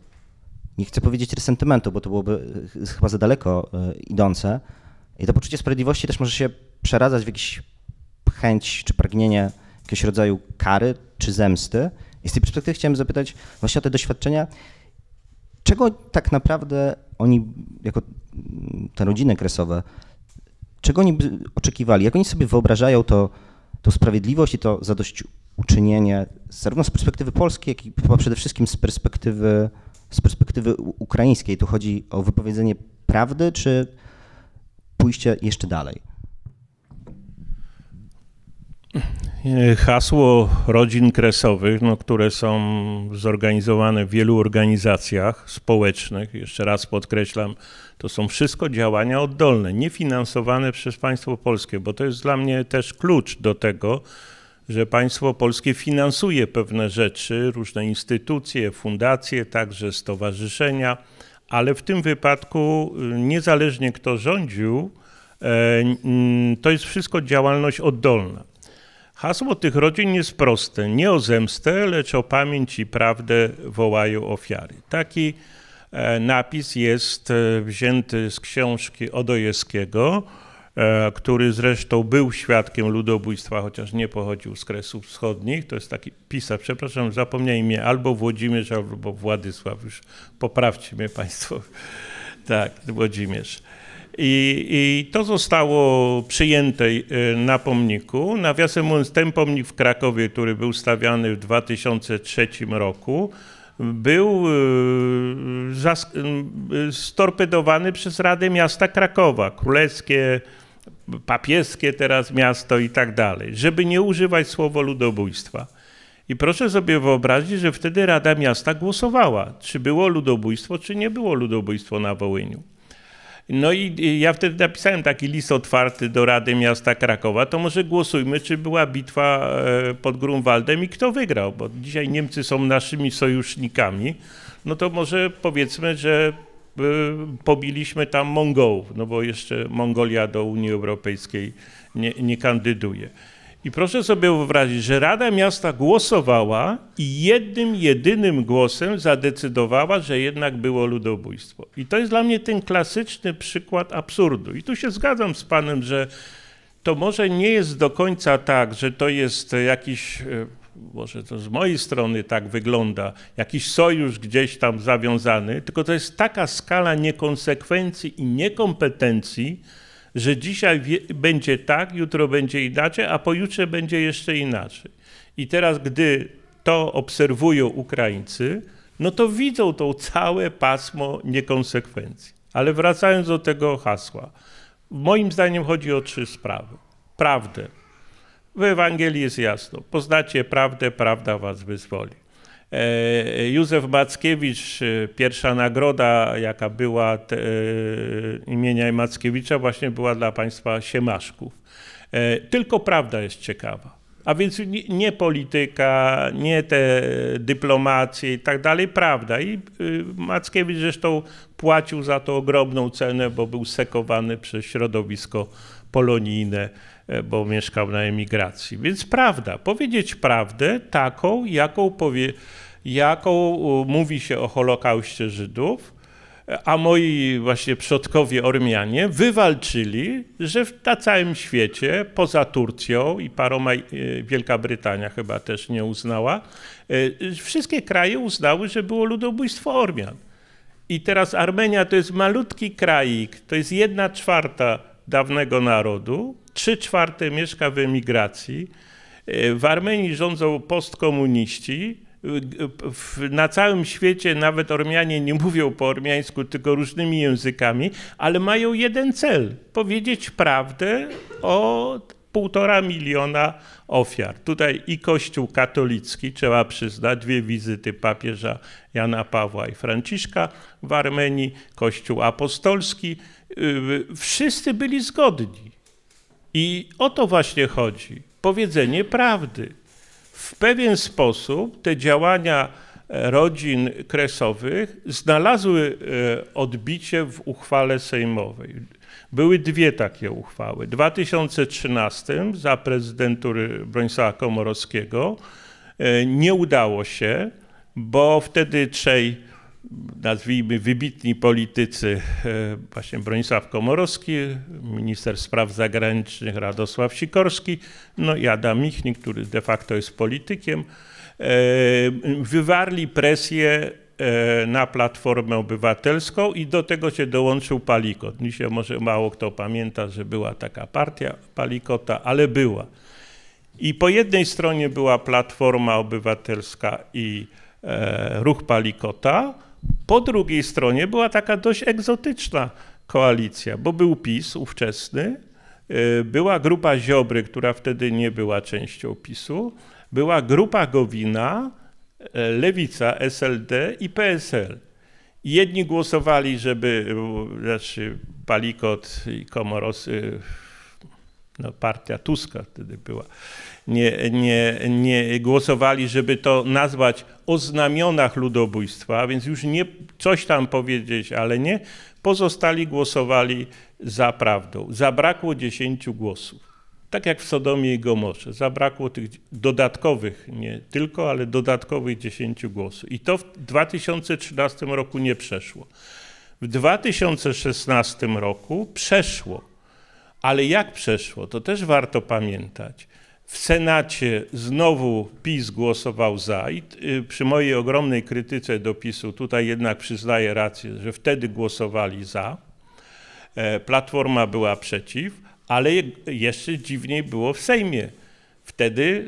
nie chcę powiedzieć resentymentu, bo to byłoby e, chyba za daleko e, idące. I to poczucie sprawiedliwości też może się przeradzać w jakiś chęć czy pragnienie jakiegoś rodzaju kary czy zemsty. I z tej perspektywy chciałem zapytać właśnie o te doświadczenia, czego tak naprawdę oni, jako te rodziny kresowe, czego oni oczekiwali, jak oni sobie wyobrażają to, tą sprawiedliwość i to zadośćuczynienie, zarówno z perspektywy polskiej, jak i chyba przede wszystkim z perspektywy z perspektywy ukraińskiej tu chodzi o wypowiedzenie prawdy, czy pójście jeszcze dalej? Hasło rodzin kresowych, no, które są zorganizowane w wielu organizacjach społecznych, jeszcze raz podkreślam, to są wszystko działania oddolne, niefinansowane przez państwo polskie, bo to jest dla mnie też klucz do tego, że państwo polskie finansuje pewne rzeczy, różne instytucje, fundacje, także stowarzyszenia, ale w tym wypadku, y, niezależnie kto rządził, e, to jest wszystko działalność oddolna. Hasło tych rodzin jest proste: nie o zemstę, lecz o pamięć i prawdę wołają ofiary. Taki e, napis jest e, wzięty z książki Odojewskiego E, który zresztą był świadkiem ludobójstwa, chociaż nie pochodził z Kresów Wschodnich. To jest taki pisarz, przepraszam, zapomniałem imię, albo Włodzimierz, albo Władysław, już poprawcie mnie Państwo. Tak, Włodzimierz. I, I, to zostało przyjęte e, na pomniku. Nawiasem mówiąc, ten pomnik w Krakowie, który był stawiany w 2003 roku, był e, storpedowany przez Radę Miasta Krakowa. Królewskie papieskie teraz miasto i tak dalej, żeby nie używać słowa ludobójstwa. I proszę sobie wyobrazić, że wtedy Rada Miasta głosowała, czy było ludobójstwo, czy nie było ludobójstwo na Wołyniu. No i ja wtedy napisałem taki list otwarty do Rady Miasta Krakowa, to może głosujmy, czy była bitwa e, pod Grunwaldem i kto wygrał, bo dzisiaj Niemcy są naszymi sojusznikami, no to może powiedzmy, że Y, pobiliśmy tam Mongołów, no bo jeszcze Mongolia do Unii Europejskiej nie, nie kandyduje. I proszę sobie wyobrazić, że Rada Miasta głosowała i jednym, jedynym głosem zadecydowała, że jednak było ludobójstwo. I to jest dla mnie ten klasyczny przykład absurdu. I tu się zgadzam z panem, że to może nie jest do końca tak, że to jest jakiś y, może to z mojej strony tak wygląda, jakiś sojusz gdzieś tam zawiązany, tylko to jest taka skala niekonsekwencji i niekompetencji, że dzisiaj będzie tak, jutro będzie inaczej, a pojutrze będzie jeszcze inaczej. I teraz, gdy to obserwują Ukraińcy, no to widzą to całe pasmo niekonsekwencji. Ale wracając do tego hasła, moim zdaniem chodzi o trzy sprawy: prawdę, w Ewangelii jest jasno. Poznacie prawdę, prawda was wyzwoli. E, Józef Mackiewicz, e, pierwsza nagroda, jaka była te, e, imienia Mackiewicza, właśnie była dla państwa Siemaszków. Tylko prawda jest ciekawa. A więc nie polityka, nie te dyplomacje i tak dalej, prawda. I Mackiewicz zresztą płacił za to ogromną cenę, bo był sekowany przez środowisko polonijne E, bo mieszkał na emigracji. Więc prawda, powiedzieć prawdę taką, jaką, powie, jaką mówi się o Holokauście Żydów, e, a moi właśnie przodkowie Ormianie wywalczyli, że na całym świecie, poza Turcją i paroma, e, Wielka Brytania chyba też nie uznała, wszystkie kraje uznały, że było ludobójstwo Ormian. I teraz Armenia to jest malutki kraik, to jest jedna czwarta dawnego narodu, Trzy czwarte mieszka w emigracji. E, w Armenii rządzą postkomuniści. E, na całym świecie nawet Ormianie nie mówią po ormiańsku, tylko różnymi językami, ale mają jeden cel: powiedzieć prawdę o półtora miliona ofiar. Tutaj i Kościół katolicki, trzeba przyznać, dwie wizyty papieża Jana Pawła i Franciszka w Armenii, Kościół apostolski, e, wszyscy byli zgodni i o to właśnie chodzi. Powiedzenie prawdy. W pewien sposób te działania e, rodzin kresowych znalazły e, odbicie w uchwale sejmowej. Były dwie takie uchwały. W 2013 za prezydentury Bronisława Komorowskiego e, nie udało się, bo wtedy trzej nazwijmy, wybitni politycy, e, właśnie Bronisław Komorowski, minister spraw zagranicznych Radosław Sikorski, no i Adam Michnik, który de facto jest politykiem, e, wywarli presję e, na Platformę Obywatelską i do tego się dołączył Palikot. Dzisiaj może mało kto pamięta, że była taka partia Palikota, ale była. I po jednej stronie była Platforma Obywatelska i Ruch Palikota, po drugiej stronie była taka dość egzotyczna koalicja, bo był PiS ówczesny, y, była grupa Ziobry, która wtedy nie była częścią PiSu, była grupa Gowina, y, Lewica, SLD i PSL. Jedni głosowali, żeby, y, znaczy Palikot i Komoros no, partia Tuska wtedy była, nie, nie, nie głosowali, żeby to nazwać o znamionach ludobójstwa, a więc już nie coś tam powiedzieć, ale nie, pozostali głosowali za prawdą. Zabrakło dziesięciu głosów. Tak jak w Sodomie i Gomorze, zabrakło tych dodatkowych, nie tylko, ale dodatkowych dziesięciu głosów. I to w 2013 roku nie przeszło. W 2016 roku przeszło ale jak przeszło, to też warto pamiętać. W Senacie znowu PiS głosował za i y, przy mojej ogromnej krytyce do PiSu tutaj jednak przyznaję rację, że wtedy głosowali za. E, Platforma była przeciw, ale jeszcze dziwniej było w Sejmie Wtedy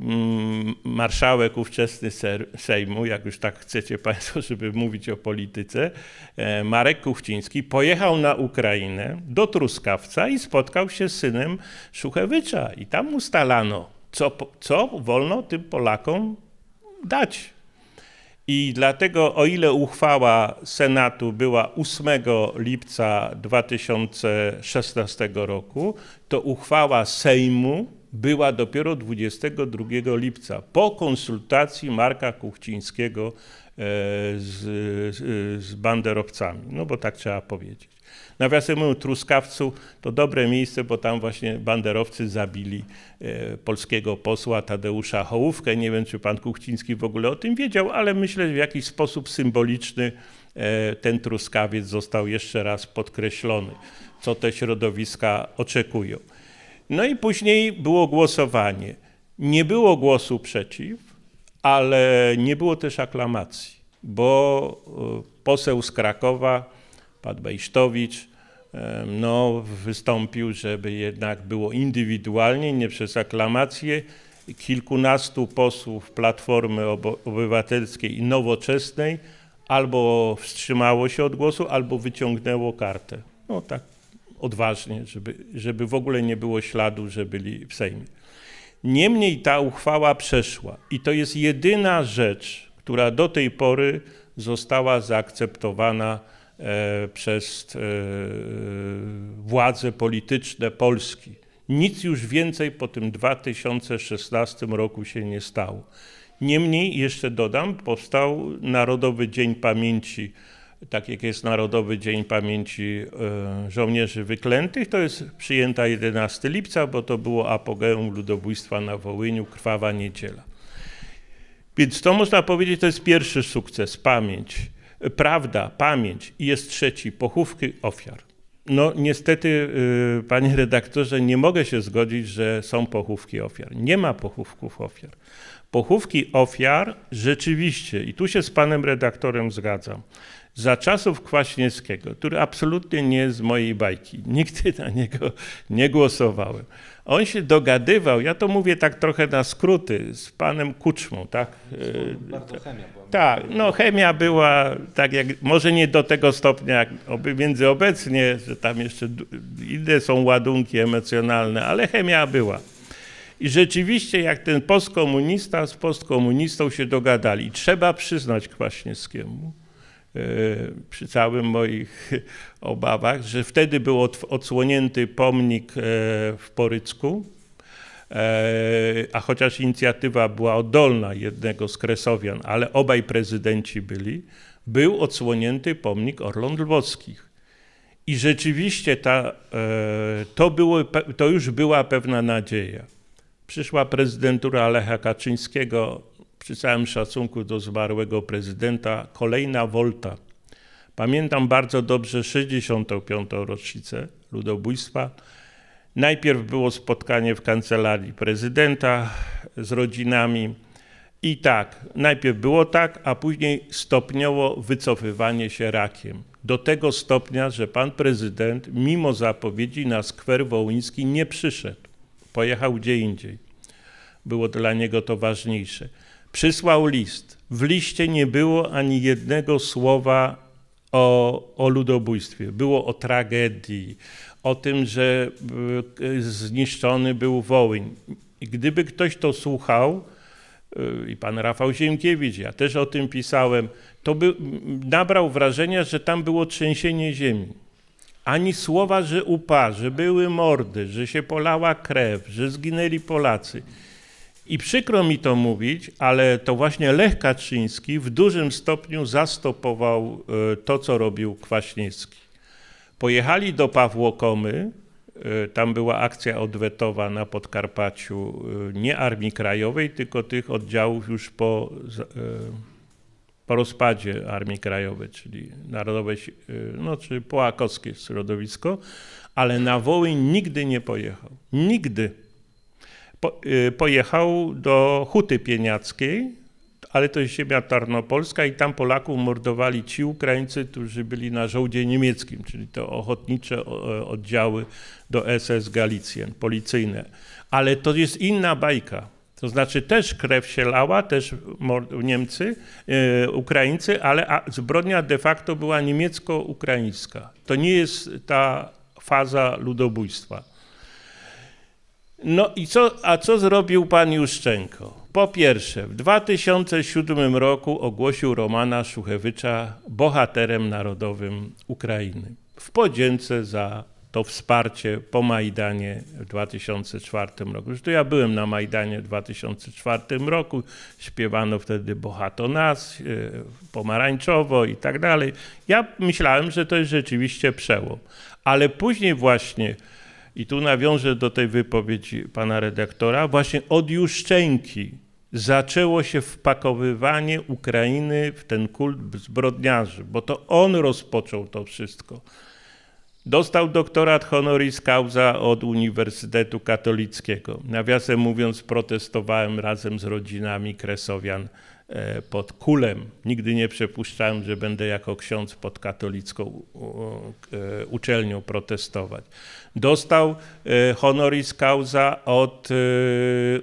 mm, marszałek ówczesny Sejmu, jak już tak chcecie Państwo, żeby mówić o polityce, e, Marek Kuchciński pojechał na Ukrainę do Truskawca i spotkał się z synem Szuchewicza I tam ustalano, co, co wolno tym Polakom dać. I dlatego, o ile uchwała Senatu była 8 lipca 2016 roku, to uchwała Sejmu była dopiero 22 lipca po konsultacji Marka Kuchcińskiego e, z, z banderowcami, no bo tak trzeba powiedzieć. Nawiasem mówiąc, Truskawcu to dobre miejsce, bo tam właśnie banderowcy zabili e, polskiego posła Tadeusza Hołówkę. Nie wiem, czy pan Kuchciński w ogóle o tym wiedział, ale myślę, że w jakiś sposób symboliczny e, ten Truskawiec został jeszcze raz podkreślony, co te środowiska oczekują. No i później było głosowanie. Nie było głosu przeciw, ale nie było też aklamacji, bo e, poseł z Krakowa, pan Bejsztowicz, e, no, wystąpił, żeby jednak było indywidualnie, nie przez aklamację. Kilkunastu posłów Platformy Obywatelskiej i Nowoczesnej albo wstrzymało się od głosu, albo wyciągnęło kartę. No tak odważnie, żeby, żeby w ogóle nie było śladu, że byli w Sejmie. Niemniej ta uchwała przeszła i to jest jedyna rzecz, która do tej pory została zaakceptowana e, przez e, władze polityczne Polski. Nic już więcej po tym 2016 roku się nie stało. Niemniej, jeszcze dodam, powstał Narodowy Dzień Pamięci tak jak jest Narodowy Dzień Pamięci e, Żołnierzy Wyklętych, to jest przyjęta 11 lipca, bo to było apogeum ludobójstwa na Wołyniu, Krwawa Niedziela. Więc to można powiedzieć, to jest pierwszy sukces, pamięć, prawda, pamięć i jest trzeci, pochówki ofiar. No niestety, e, panie redaktorze, nie mogę się zgodzić, że są pochówki ofiar. Nie ma pochówków ofiar. Pochówki ofiar rzeczywiście, i tu się z panem redaktorem zgadzam, za czasów Kwaśniewskiego, który absolutnie nie jest z mojej bajki, nigdy na niego nie głosowałem. On się dogadywał, ja to mówię tak trochę na skróty, z panem Kuczmą, tak? Bardzo e, chemia była. Tak, no chemia była, tak jak, może nie do tego stopnia, jak między obecnie, że tam jeszcze inne są ładunki emocjonalne, ale chemia była. I rzeczywiście, jak ten postkomunista z postkomunistą się dogadali, trzeba przyznać Kwaśniewskiemu, E, przy całym moich obawach, że wtedy był odsłonięty pomnik e, w Porycku, e, a chociaż inicjatywa była oddolna jednego z Kresowian, ale obaj prezydenci byli, był odsłonięty pomnik Orląt Lwowskich. I rzeczywiście ta, to, było, to już była pewna nadzieja. Przyszła prezydentura Alecha Kaczyńskiego przy całym szacunku do zmarłego prezydenta, kolejna wolta. Pamiętam bardzo dobrze 65. rocznicę ludobójstwa. Najpierw było spotkanie w kancelarii prezydenta z rodzinami. I tak, najpierw było tak, a później stopniowo wycofywanie się rakiem. Do tego stopnia, że pan prezydent, mimo zapowiedzi na skwer wołyński, nie przyszedł. Pojechał gdzie indziej. Było dla niego to ważniejsze. Przysłał list. W liście nie było ani jednego słowa o, o ludobójstwie. Było o tragedii, o tym, że e, zniszczony był Wołyń. Gdyby ktoś to słuchał, e, i pan Rafał Ziemkiewicz, ja też o tym pisałem, to by, nabrał wrażenia, że tam było trzęsienie ziemi. Ani słowa, że upa, że były mordy, że się polała krew, że zginęli Polacy. I przykro mi to mówić, ale to właśnie Lech Kaczyński w dużym stopniu zastopował e, to, co robił Kwaśniewski. Pojechali do Pawłokomy, e, tam była akcja odwetowa na Podkarpaciu, e, nie Armii Krajowej, tylko tych oddziałów już po, po rozpadzie Armii Krajowej, czyli Narodowej, no, czy Połakowskie środowisko, ale na Wołyń nigdy nie pojechał. Nigdy po, y, pojechał do Huty Pieniackiej, ale to jest ziemia tarnopolska i tam Polaków mordowali ci Ukraińcy, którzy byli na żołdzie niemieckim, czyli te ochotnicze e, oddziały do SS Galicjen, policyjne. Ale to jest inna bajka. To znaczy też krew się lała, też Niemcy, e, Ukraińcy, ale zbrodnia de facto była niemiecko-ukraińska. To nie jest ta faza ludobójstwa. No i co, a co zrobił pan Juszczenko? Po pierwsze, w 2007 roku ogłosił Romana Szuchewicza bohaterem narodowym Ukrainy w podzięce za to wsparcie po Majdanie w 2004 roku. To ja byłem na Majdanie w 2004 roku, śpiewano wtedy Bohato nas, e, Pomarańczowo i tak dalej. Ja myślałem, że to jest rzeczywiście przełom, ale później właśnie i tu nawiążę do tej wypowiedzi pana redaktora. Właśnie od Juszczenki zaczęło się wpakowywanie Ukrainy w ten kult zbrodniarzy, bo to on rozpoczął to wszystko. Dostał doktorat honoris causa od Uniwersytetu Katolickiego. Nawiasem mówiąc, protestowałem razem z rodzinami Kresowian E, pod kulem. Nigdy nie przepuszczałem, że będę jako ksiądz pod katolicką e, uczelnią protestować. Dostał e, honoris causa od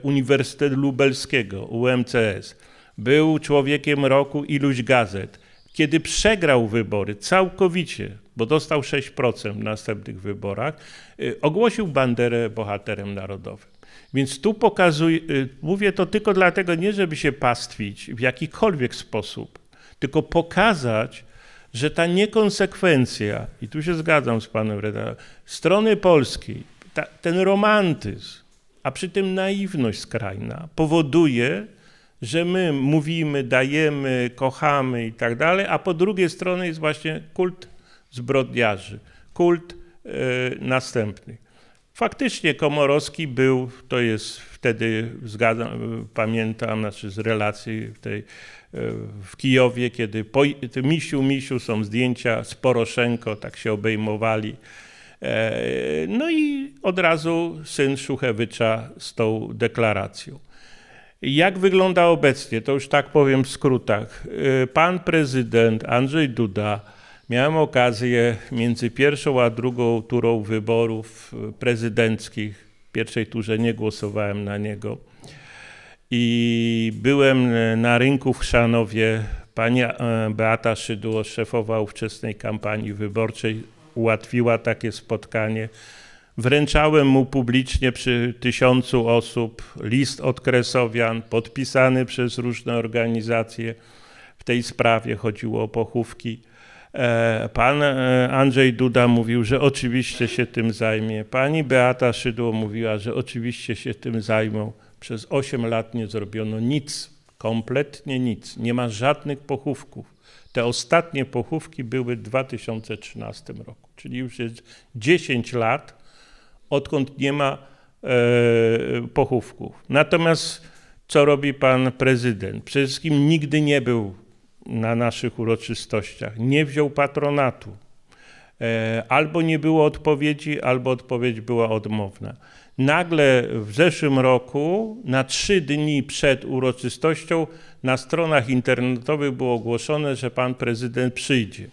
Uniwersytetu Lubelskiego, UMCS. Był człowiekiem roku iluś gazet. Kiedy przegrał wybory całkowicie, bo dostał 6% w następnych wyborach, ogłosił banderę bohaterem narodowym. Więc tu pokazuję, y, mówię to tylko dlatego, nie żeby się pastwić w jakikolwiek sposób, tylko pokazać, że ta niekonsekwencja, i tu się zgadzam z panem redaktorem, strony polskiej, ta, ten romantyzm, a przy tym naiwność skrajna powoduje, że my mówimy, dajemy, kochamy i tak dalej, a po drugiej stronie jest właśnie kult zbrodniarzy, kult y, następnych. Faktycznie Komorowski był, to jest wtedy, zgadzam, pamiętam, znaczy z relacji w, tej, e, w Kijowie, kiedy po, misiu, misiu są zdjęcia z Poroszenko, tak się obejmowali. E, no i od razu syn szuchewycza z tą deklaracją. Jak wygląda obecnie? To już tak powiem w skrótach. E, pan prezydent Andrzej Duda Miałem okazję między pierwszą a drugą turą wyborów e, prezydenckich, w pierwszej turze nie głosowałem na niego, i byłem e, na rynku w Chrzanowie. Pani e, Beata Szydło, szefowa ówczesnej kampanii wyborczej, ułatwiła takie spotkanie. Wręczałem mu publicznie przy tysiącu osób list od Kresowian, podpisany przez różne organizacje w tej sprawie. Chodziło o pochówki. E, pan e, Andrzej Duda mówił, że oczywiście się tym zajmie. Pani Beata Szydło mówiła, że oczywiście się tym zajmą. Przez 8 lat nie zrobiono nic, kompletnie nic. Nie ma żadnych pochówków. Te ostatnie pochówki były w 2013 roku, czyli już jest 10 lat, odkąd nie ma e, pochówków. Natomiast co robi pan prezydent? Przede wszystkim nigdy nie był na naszych uroczystościach. Nie wziął patronatu. E, albo nie było odpowiedzi, albo odpowiedź była odmowna. Nagle w zeszłym roku, na trzy dni przed uroczystością, na stronach internetowych było ogłoszone, że pan prezydent przyjdzie.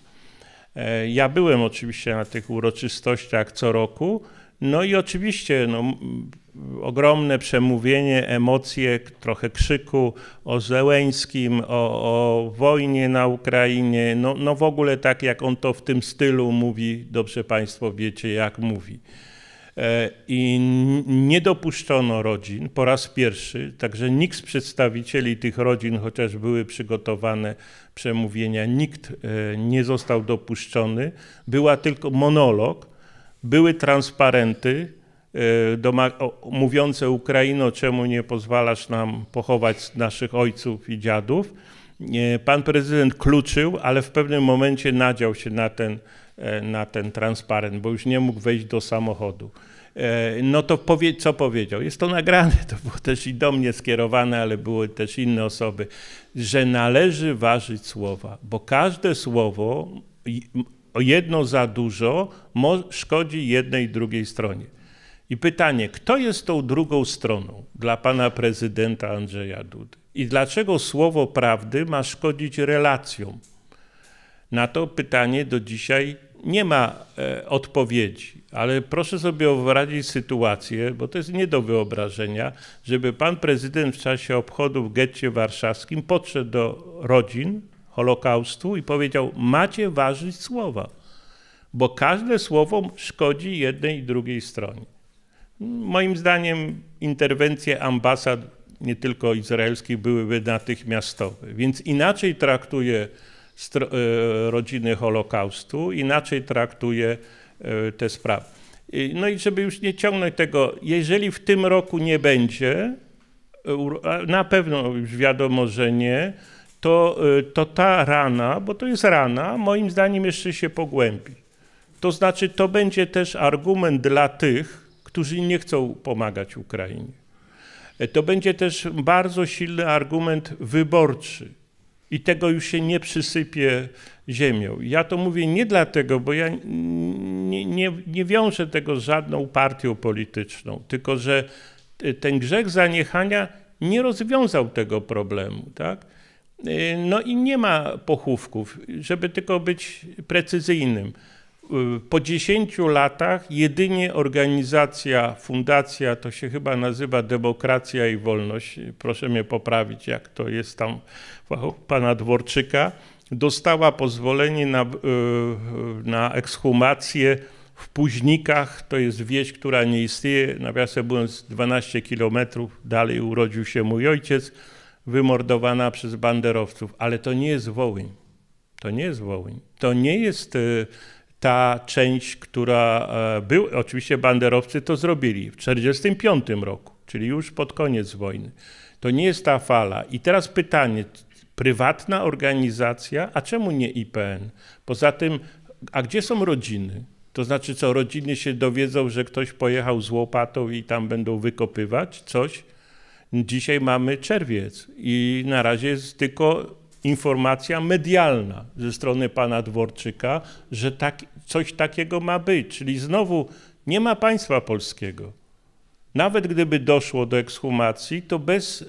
E, ja byłem oczywiście na tych uroczystościach co roku, no i oczywiście no, ogromne przemówienie, emocje, trochę krzyku o Zeleńskim, o, o wojnie na Ukrainie. No, no w ogóle tak, jak on to w tym stylu mówi, dobrze Państwo wiecie, jak mówi. E, I nie dopuszczono rodzin po raz pierwszy, także nikt z przedstawicieli tych rodzin, chociaż były przygotowane przemówienia, nikt e, nie został dopuszczony. Była tylko monolog, były transparenty e, mówiące Ukraino, czemu nie pozwalasz nam pochować naszych ojców i dziadów. E, pan prezydent kluczył, ale w pewnym momencie nadział się na ten, e, na ten transparent, bo już nie mógł wejść do samochodu. No to powie, co powiedział? Jest to nagrane, to było też i do mnie skierowane, ale były też inne osoby, że należy ważyć słowa, bo każde słowo jedno za dużo szkodzi jednej i drugiej stronie. I pytanie, kto jest tą drugą stroną dla pana prezydenta Andrzeja Dudy? I dlaczego słowo prawdy ma szkodzić relacjom? Na to pytanie do dzisiaj nie ma e, odpowiedzi, ale proszę sobie wyobrazić sytuację, bo to jest nie do wyobrażenia, żeby pan prezydent w czasie obchodów w getcie warszawskim podszedł do rodzin Holokaustu i powiedział: Macie ważyć słowa, bo każde słowo szkodzi jednej i drugiej stronie. Moim zdaniem interwencje ambasad, nie tylko izraelskich, byłyby natychmiastowe. Więc inaczej traktuje e, rodziny Holokaustu, inaczej traktuje e, te sprawy. No i żeby już nie ciągnąć tego, jeżeli w tym roku nie będzie, e, na pewno już wiadomo, że nie, to, y, to ta rana, bo to jest rana, moim zdaniem jeszcze się pogłębi. To znaczy, to będzie też argument dla tych, którzy nie chcą pomagać Ukrainie. E, to będzie też bardzo silny argument wyborczy i tego już się nie przysypie ziemią. Ja to mówię nie dlatego, bo ja nie, nie, nie wiążę tego z żadną partią polityczną, tylko że e, ten grzech zaniechania nie rozwiązał tego problemu. Tak? Y, no i nie ma pochówków, żeby tylko być precyzyjnym. Y, po 10 latach jedynie organizacja, fundacja, to się chyba nazywa Demokracja i Wolność, proszę mnie poprawić, jak to jest tam pana Dworczyka, dostała pozwolenie na, y, na ekshumację w Późnikach, to jest wieś, która nie istnieje, nawiasem mówiąc 12 kilometrów dalej urodził się mój ojciec, wymordowana przez banderowców, ale to nie jest Wołyń. To nie jest Wołyń. To nie jest y, ta część, która e, był, oczywiście banderowcy to zrobili w 1945 roku, czyli już pod koniec wojny. To nie jest ta fala. I teraz pytanie, prywatna organizacja, a czemu nie IPN? Poza tym, a gdzie są rodziny? To znaczy co, rodziny się dowiedzą, że ktoś pojechał z łopatą i tam będą wykopywać coś? Dzisiaj mamy czerwiec i na razie jest tylko informacja medialna ze strony pana Dworczyka, że tak, coś takiego ma być. Czyli znowu nie ma państwa polskiego. Nawet gdyby doszło do ekshumacji, to bez,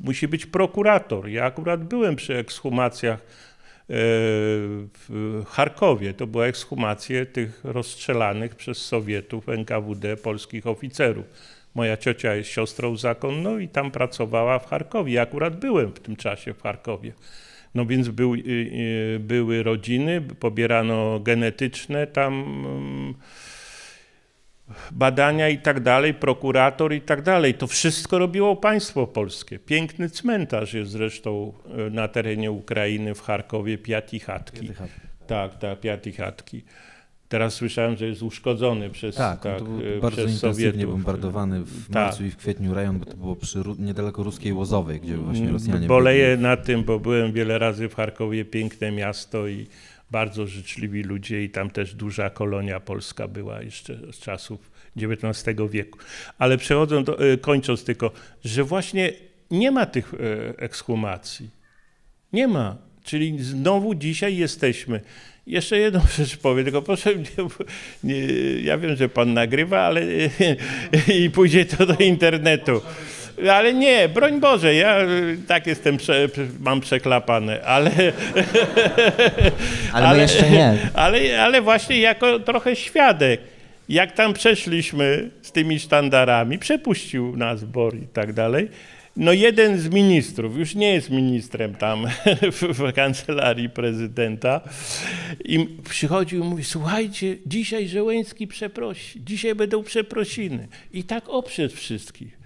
musi być prokurator. Ja akurat byłem przy ekshumacjach e, w Charkowie. To była ekshumacja tych rozstrzelanych przez Sowietów NKWD polskich oficerów Moja ciocia jest siostrą zakonną no i tam pracowała w Charkowie. Akurat byłem w tym czasie w Charkowie. No więc był, y, y, były rodziny, pobierano genetyczne tam mm, badania i tak dalej, prokurator i tak dalej. To wszystko robiło państwo polskie. Piękny cmentarz jest zresztą y, na terenie Ukrainy w Charkowie Piatichatki. Piatichatki. Tak, tak, tak Piatichatki. Teraz słyszałem, że jest uszkodzony przez tak, tak to był e, przez bardzo intensywnie Sowietów. bombardowany w tak. marcu i w kwietniu rejon, bo to było przy, niedaleko ruskiej Łozowej, gdzie właśnie mm, Rosjanie... Boleję byli. na tym, bo byłem wiele razy w Charkowie, piękne miasto i bardzo życzliwi ludzie i tam też duża kolonia polska była jeszcze z czasów XIX wieku. Ale przechodząc, do, e, kończąc tylko, że właśnie nie ma tych e, ekshumacji. Nie ma. Czyli znowu dzisiaj jesteśmy. Jeszcze jedną rzecz powiem, tylko proszę mnie, nie, ja wiem, że pan nagrywa, ale i pójdzie to do internetu. Ale nie, broń Boże, ja tak jestem, prze, mam przeklapany, ale... Ale, ale jeszcze nie. Ale, ale właśnie jako trochę świadek jak tam przeszliśmy z tymi sztandarami, przepuścił nas BOR i tak dalej, no jeden z ministrów, już nie jest ministrem tam w, w kancelarii prezydenta, i przychodził i mówi, słuchajcie, dzisiaj Żeleński przeprosi, dzisiaj będą przeprosiny. I tak obszedł wszystkich.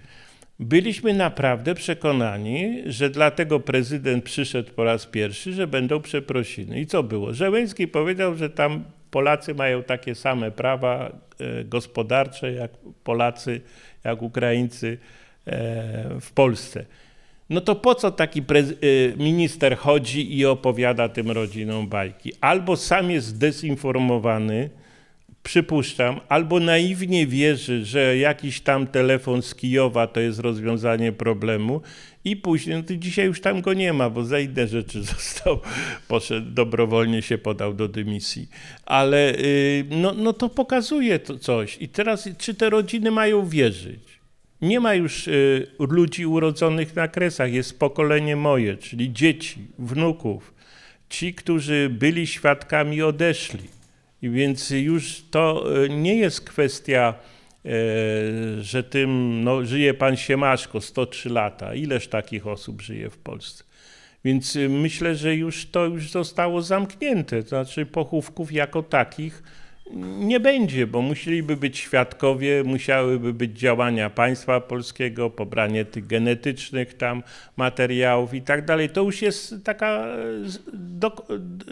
Byliśmy naprawdę przekonani, że dlatego prezydent przyszedł po raz pierwszy, że będą przeprosiny. I co było? Żeleński powiedział, że tam Polacy mają takie same prawa e, gospodarcze jak Polacy, jak Ukraińcy E, w Polsce. No to po co taki e, minister chodzi i opowiada tym rodzinom bajki? Albo sam jest zdezinformowany, przypuszczam, albo naiwnie wierzy, że jakiś tam telefon z Kijowa to jest rozwiązanie problemu i później, no to dzisiaj już tam go nie ma, bo za inne rzeczy został, poszedł, dobrowolnie się podał do dymisji. Ale y, no, no to pokazuje to coś. I teraz, czy te rodziny mają wierzyć? Nie ma już y, ludzi urodzonych na kresach, jest pokolenie moje, czyli dzieci, wnuków, ci, którzy byli świadkami, odeszli. I więc już to y, nie jest kwestia, y, że tym no, żyje pan Siemaszko 103 lata. Ileż takich osób żyje w Polsce? Więc myślę, że już to już zostało zamknięte, to znaczy pochówków jako takich nie będzie, bo musieliby być świadkowie, musiałyby być działania państwa polskiego, pobranie tych genetycznych tam materiałów i tak dalej. To już jest taka, do,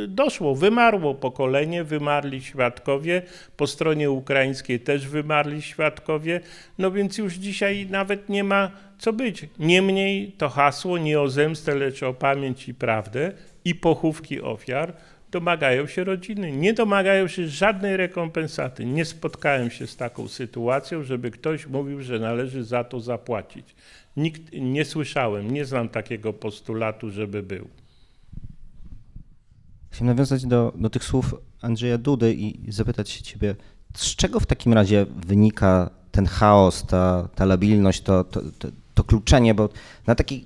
doszło, wymarło pokolenie, wymarli świadkowie, po stronie ukraińskiej też wymarli świadkowie, no więc już dzisiaj nawet nie ma co być. Niemniej to hasło nie o zemstę, lecz o pamięć i prawdę i pochówki ofiar domagają się rodziny, nie domagają się żadnej rekompensaty. Nie spotkałem się z taką sytuacją, żeby ktoś mówił, że należy za to zapłacić. Nikt nie słyszałem, nie znam takiego postulatu, żeby był. Chciałem nawiązać do, do tych słów Andrzeja Dudy i zapytać się ciebie, z czego w takim razie wynika ten chaos, ta, ta labilność, to, to, to, to kluczenie, bo na takich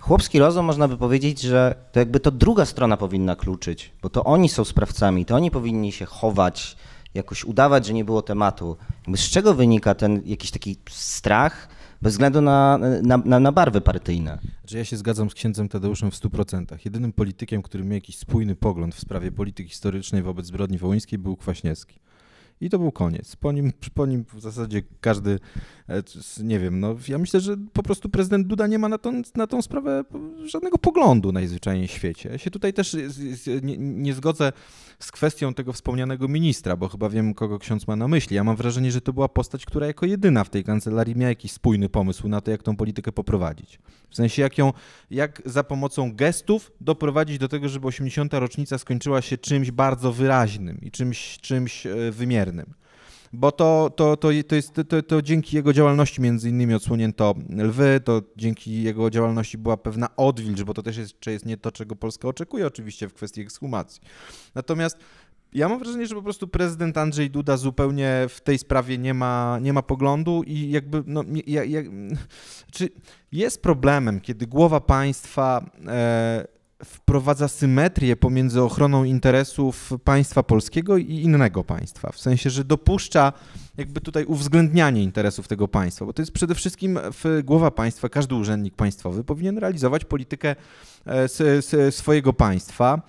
chłopski rozum można by powiedzieć, że to jakby to druga strona powinna kluczyć, bo to oni są sprawcami, to oni powinni się chować, jakoś udawać, że nie było tematu. z czego wynika ten jakiś taki strach, bez względu na, na, na, na barwy partyjne. Że ja się zgadzam z księdzem Tadeuszem w 100%. Jedynym politykiem, który miał jakiś spójny pogląd w sprawie polityki historycznej wobec zbrodni wołyńskiej był Kwaśniewski. I to był koniec. Po nim, po nim w zasadzie każdy, e, nie wiem, no ja myślę, że po prostu prezydent Duda nie ma na, tą, na tą sprawę żadnego poglądu najzwyczajniej w świecie. Ja się tutaj też nie, nie zgodzę z kwestią tego wspomnianego ministra, bo chyba wiem, kogo ksiądz ma na myśli. Ja mam wrażenie, że to była postać, która jako jedyna w tej kancelarii miała jakiś spójny pomysł na to, jak tą politykę poprowadzić. W sensie, jak ją, jak za pomocą gestów doprowadzić do tego, żeby 80. rocznica skończyła się czymś bardzo wyraźnym i czymś, czymś e, wymiernym bo to, to, to, to, jest, to, to dzięki jego działalności między innymi odsłonięto lwy, to dzięki jego działalności była pewna odwilż, bo to też jest, jest nie to, czego Polska oczekuje oczywiście w kwestii ekshumacji. Natomiast ja mam wrażenie, że po prostu prezydent Andrzej Duda zupełnie w tej sprawie nie ma, nie ma poglądu i jakby, no, ja, ja, czy jest problemem, kiedy głowa państwa... E, wprowadza symetrię pomiędzy ochroną interesów państwa polskiego i innego państwa. W sensie, że dopuszcza jakby tutaj uwzględnianie interesów tego państwa, bo to jest przede wszystkim głowa państwa, każdy urzędnik państwowy powinien realizować politykę e, swojego państwa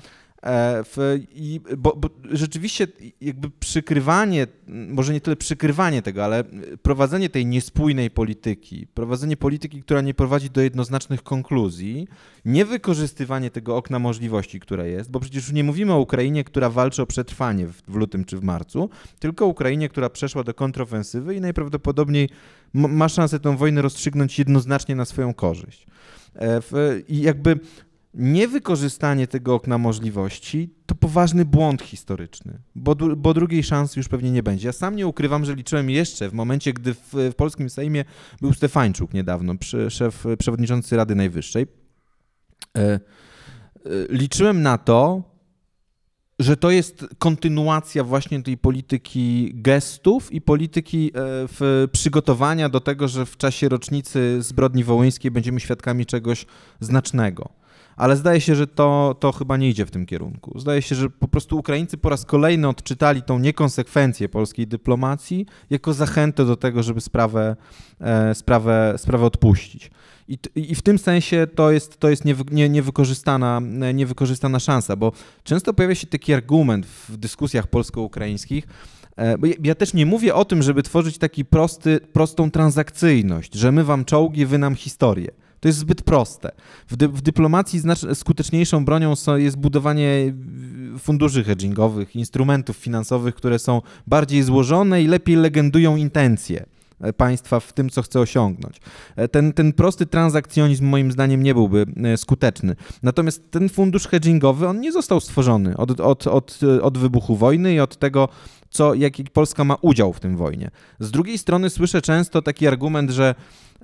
E, w, i, bo, bo, rzeczywiście jakby przykrywanie, może nie tyle przykrywanie tego, ale prowadzenie tej niespójnej polityki, prowadzenie polityki, która nie prowadzi do jednoznacznych konkluzji, nie wykorzystywanie tego okna możliwości, które jest, bo przecież nie mówimy o Ukrainie, która walczy o przetrwanie w, w lutym czy w marcu, tylko Ukrainie, która przeszła do kontrofensywy i najprawdopodobniej ma szansę tę wojnę rozstrzygnąć jednoznacznie na swoją korzyść. E, I jakby niewykorzystanie tego okna możliwości to poważny błąd historyczny, bo, bo, drugiej szansy już pewnie nie będzie. Ja sam nie ukrywam, że liczyłem jeszcze w momencie, gdy w, w polskim Sejmie był Stefańczuk niedawno, przy, szef, przewodniczący Rady Najwyższej. E, e, liczyłem na to, że to jest kontynuacja właśnie tej polityki gestów i polityki e, w przygotowania do tego, że w czasie rocznicy zbrodni wołyńskiej będziemy świadkami czegoś znacznego ale zdaje się, że to, to chyba nie idzie w tym kierunku. Zdaje się, że po prostu Ukraińcy po raz kolejny odczytali tą niekonsekwencję polskiej dyplomacji jako zachętę do tego, żeby sprawę, e, sprawę, sprawę odpuścić. I, I, w tym sensie to jest, to jest nie, niewykorzystana, e, niewykorzystana szansa, bo często pojawia się taki argument w dyskusjach polsko-ukraińskich, e, bo ja, ja też nie mówię o tym, żeby tworzyć taki prosty, prostą transakcyjność, że my wam czołgi, wy nam historię. To jest zbyt proste. W, dy w dyplomacji skuteczniejszą bronią jest budowanie funduszy hedgingowych, instrumentów finansowych, które są bardziej złożone i lepiej legendują intencje e, państwa w tym, co chce osiągnąć. E, ten, ten prosty transakcjonizm moim zdaniem nie byłby e, skuteczny. Natomiast ten fundusz hedgingowy, on nie został stworzony od, od, od, od wybuchu wojny i od tego, co, jaki Polska ma udział w tym wojnie. Z drugiej strony słyszę często taki argument, że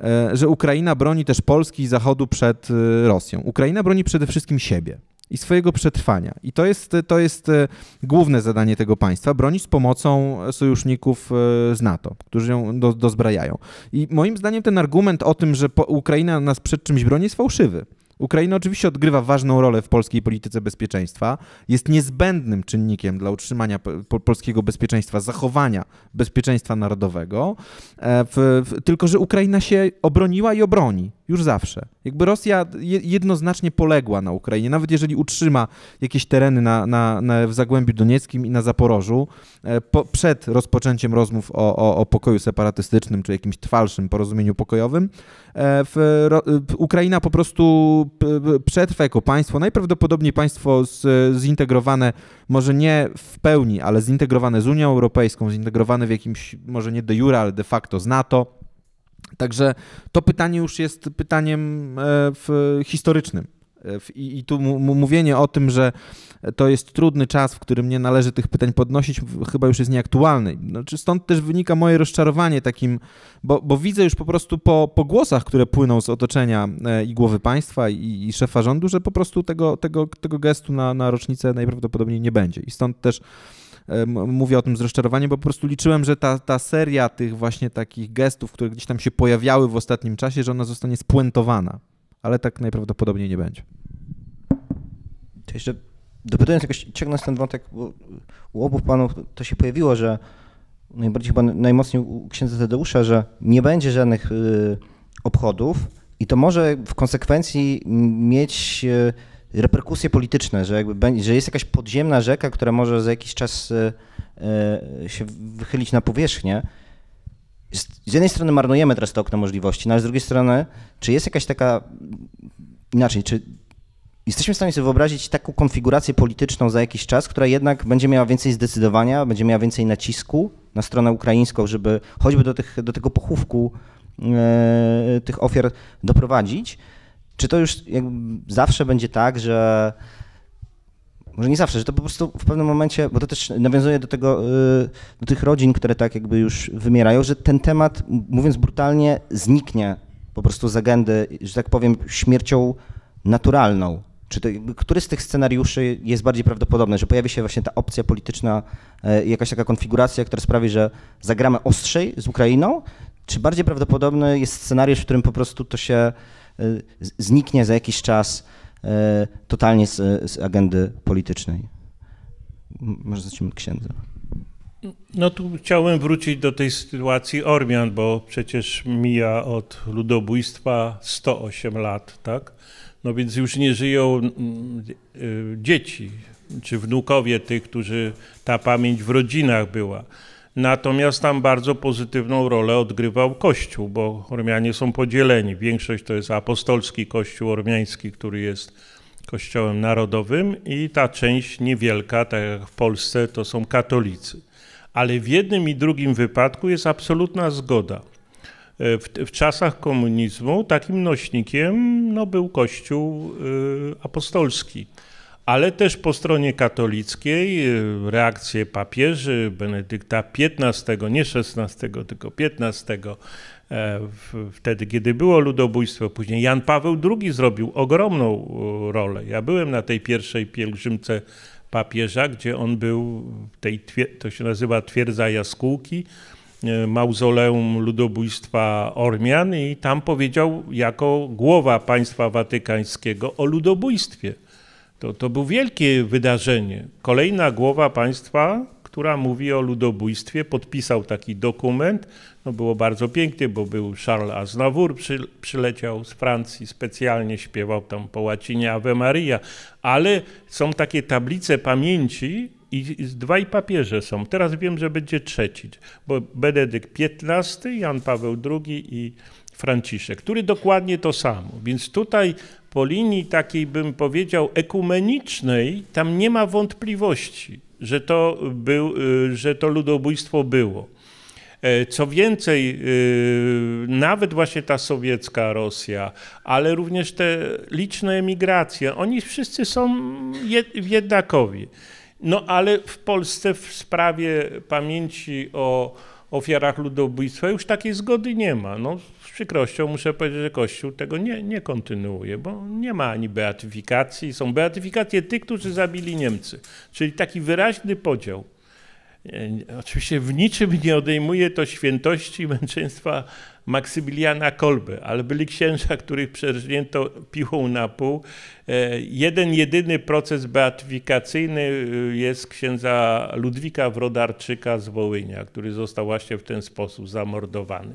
E, że Ukraina broni też Polski i Zachodu przed e, Rosją. Ukraina broni przede wszystkim siebie i swojego przetrwania. I to jest, to jest e, główne zadanie tego państwa bronić z pomocą sojuszników z NATO, którzy ją do, dozbrajają. I moim zdaniem ten argument o tym, że Ukraina nas przed czymś broni, jest fałszywy. Ukraina oczywiście odgrywa ważną rolę w polskiej polityce bezpieczeństwa, jest niezbędnym czynnikiem dla utrzymania po polskiego bezpieczeństwa, zachowania bezpieczeństwa narodowego, e, w, w, tylko że Ukraina się obroniła i obroni. Już zawsze. Jakby Rosja jednoznacznie poległa na Ukrainie, nawet jeżeli utrzyma jakieś tereny na, na, na w Zagłębiu Donieckim i na Zaporożu, e, po, przed rozpoczęciem rozmów o, o, o, pokoju separatystycznym czy jakimś trwalszym porozumieniu pokojowym, e, w, e, Ukraina po prostu przetrwa jako państwo, najprawdopodobniej państwo z, zintegrowane, może nie w pełni, ale zintegrowane z Unią Europejską, zintegrowane w jakimś, może nie de jure, ale de facto z NATO Także to pytanie już jest pytaniem e, historycznym. E, I, tu mówienie o tym, że to jest trudny czas, w którym nie należy tych pytań podnosić, chyba już jest nieaktualny. Znaczy, stąd też wynika moje rozczarowanie takim, bo, bo widzę już po prostu po, po, głosach, które płyną z otoczenia e, i głowy państwa i, i szefa rządu, że po prostu tego, tego, tego gestu na, na rocznicę najprawdopodobniej nie będzie. I stąd też Mówię o tym z rozczarowaniem, bo po prostu liczyłem, że ta, ta seria tych właśnie takich gestów, które gdzieś tam się pojawiały w ostatnim czasie, że ona zostanie spuentowana. Ale tak najprawdopodobniej nie będzie. To jeszcze dopytując jakoś, ciągnąc ten wątek, bo u obu panów to się pojawiło, że najbardziej chyba najmocniej u księdza Tadeusza, że nie będzie żadnych y, obchodów i to może w konsekwencji mieć y, reperkusje polityczne, że, jakby, że jest jakaś podziemna rzeka, która może za jakiś czas e, e, się wychylić na powierzchnię. Z jednej strony marnujemy teraz to okno możliwości, no ale z drugiej strony, czy jest jakaś taka inaczej, czy jesteśmy w stanie sobie wyobrazić taką konfigurację polityczną za jakiś czas, która jednak będzie miała więcej zdecydowania, będzie miała więcej nacisku na stronę ukraińską, żeby choćby do, tych, do tego pochówku e, tych ofiar doprowadzić. Czy to już zawsze będzie tak, że może nie zawsze, że to po prostu w pewnym momencie, bo to też nawiązuje do tego, y, do tych rodzin, które tak jakby już wymierają, że ten temat, mówiąc brutalnie, zniknie po prostu z agendy, że tak powiem, śmiercią naturalną. Czy to, który z tych scenariuszy jest bardziej prawdopodobny, że pojawi się właśnie ta opcja polityczna, y, jakaś taka konfiguracja, która sprawi, że zagramy ostrzej z Ukrainą? Czy bardziej prawdopodobny jest scenariusz, w którym po prostu to się E, zniknie za jakiś czas e, totalnie z, z agendy politycznej. Może zacznijmy od księdza. No tu chciałbym wrócić do tej sytuacji Ormian, bo przecież mija od ludobójstwa 108 lat, tak? No więc już nie żyją e, dzieci czy wnukowie tych, którzy ta pamięć w rodzinach była. Natomiast tam bardzo pozytywną rolę odgrywał Kościół, bo Ormianie są podzieleni. Większość to jest apostolski Kościół ormiański, który jest kościołem narodowym, i ta część niewielka, tak jak w Polsce, to są katolicy. Ale w jednym i drugim wypadku jest absolutna zgoda. E, w, w czasach komunizmu takim nośnikiem no, był Kościół y, apostolski ale też po stronie katolickiej y, reakcje papieży Benedykta XV, nie XVI, tylko XV, e, wtedy kiedy było ludobójstwo, później Jan Paweł II zrobił ogromną rolę. Ja byłem na tej pierwszej pielgrzymce papieża, gdzie on był w tej, to się nazywa twierdza jaskółki, e, mauzoleum ludobójstwa Ormian i tam powiedział jako głowa państwa watykańskiego o ludobójstwie. To, to było wielkie wydarzenie. Kolejna głowa państwa, która mówi o ludobójstwie, podpisał taki dokument. No było bardzo pięknie, bo był Charles Aznavour, przy, przyleciał z Francji specjalnie, śpiewał tam po łacinie Ave Maria, ale są takie tablice pamięci i, i dwaj papieże są. Teraz wiem, że będzie trzeci, bo Benedykt XV, Jan Paweł II i Franciszek, który dokładnie to samo. Więc tutaj po linii takiej, bym powiedział, ekumenicznej, tam nie ma wątpliwości, że to, był, y, że to ludobójstwo było. E, co więcej, y, nawet właśnie ta sowiecka Rosja, ale również te liczne emigracje, oni wszyscy są jednakowi. No ale w Polsce w sprawie pamięci o ofiarach ludobójstwa, już takiej zgody nie ma. No, z przykrością muszę powiedzieć, że Kościół tego nie, nie kontynuuje, bo nie ma ani beatyfikacji. Są beatyfikacje tych, którzy zabili Niemcy. Czyli taki wyraźny podział. E, oczywiście w niczym nie odejmuje to świętości męczeństwa Maksymiliana Kolby, ale byli księża, których przerżnięto piłą na pół. E, jeden jedyny proces beatyfikacyjny e, jest księdza Ludwika Wrodarczyka z Wołynia, który został właśnie w ten sposób zamordowany.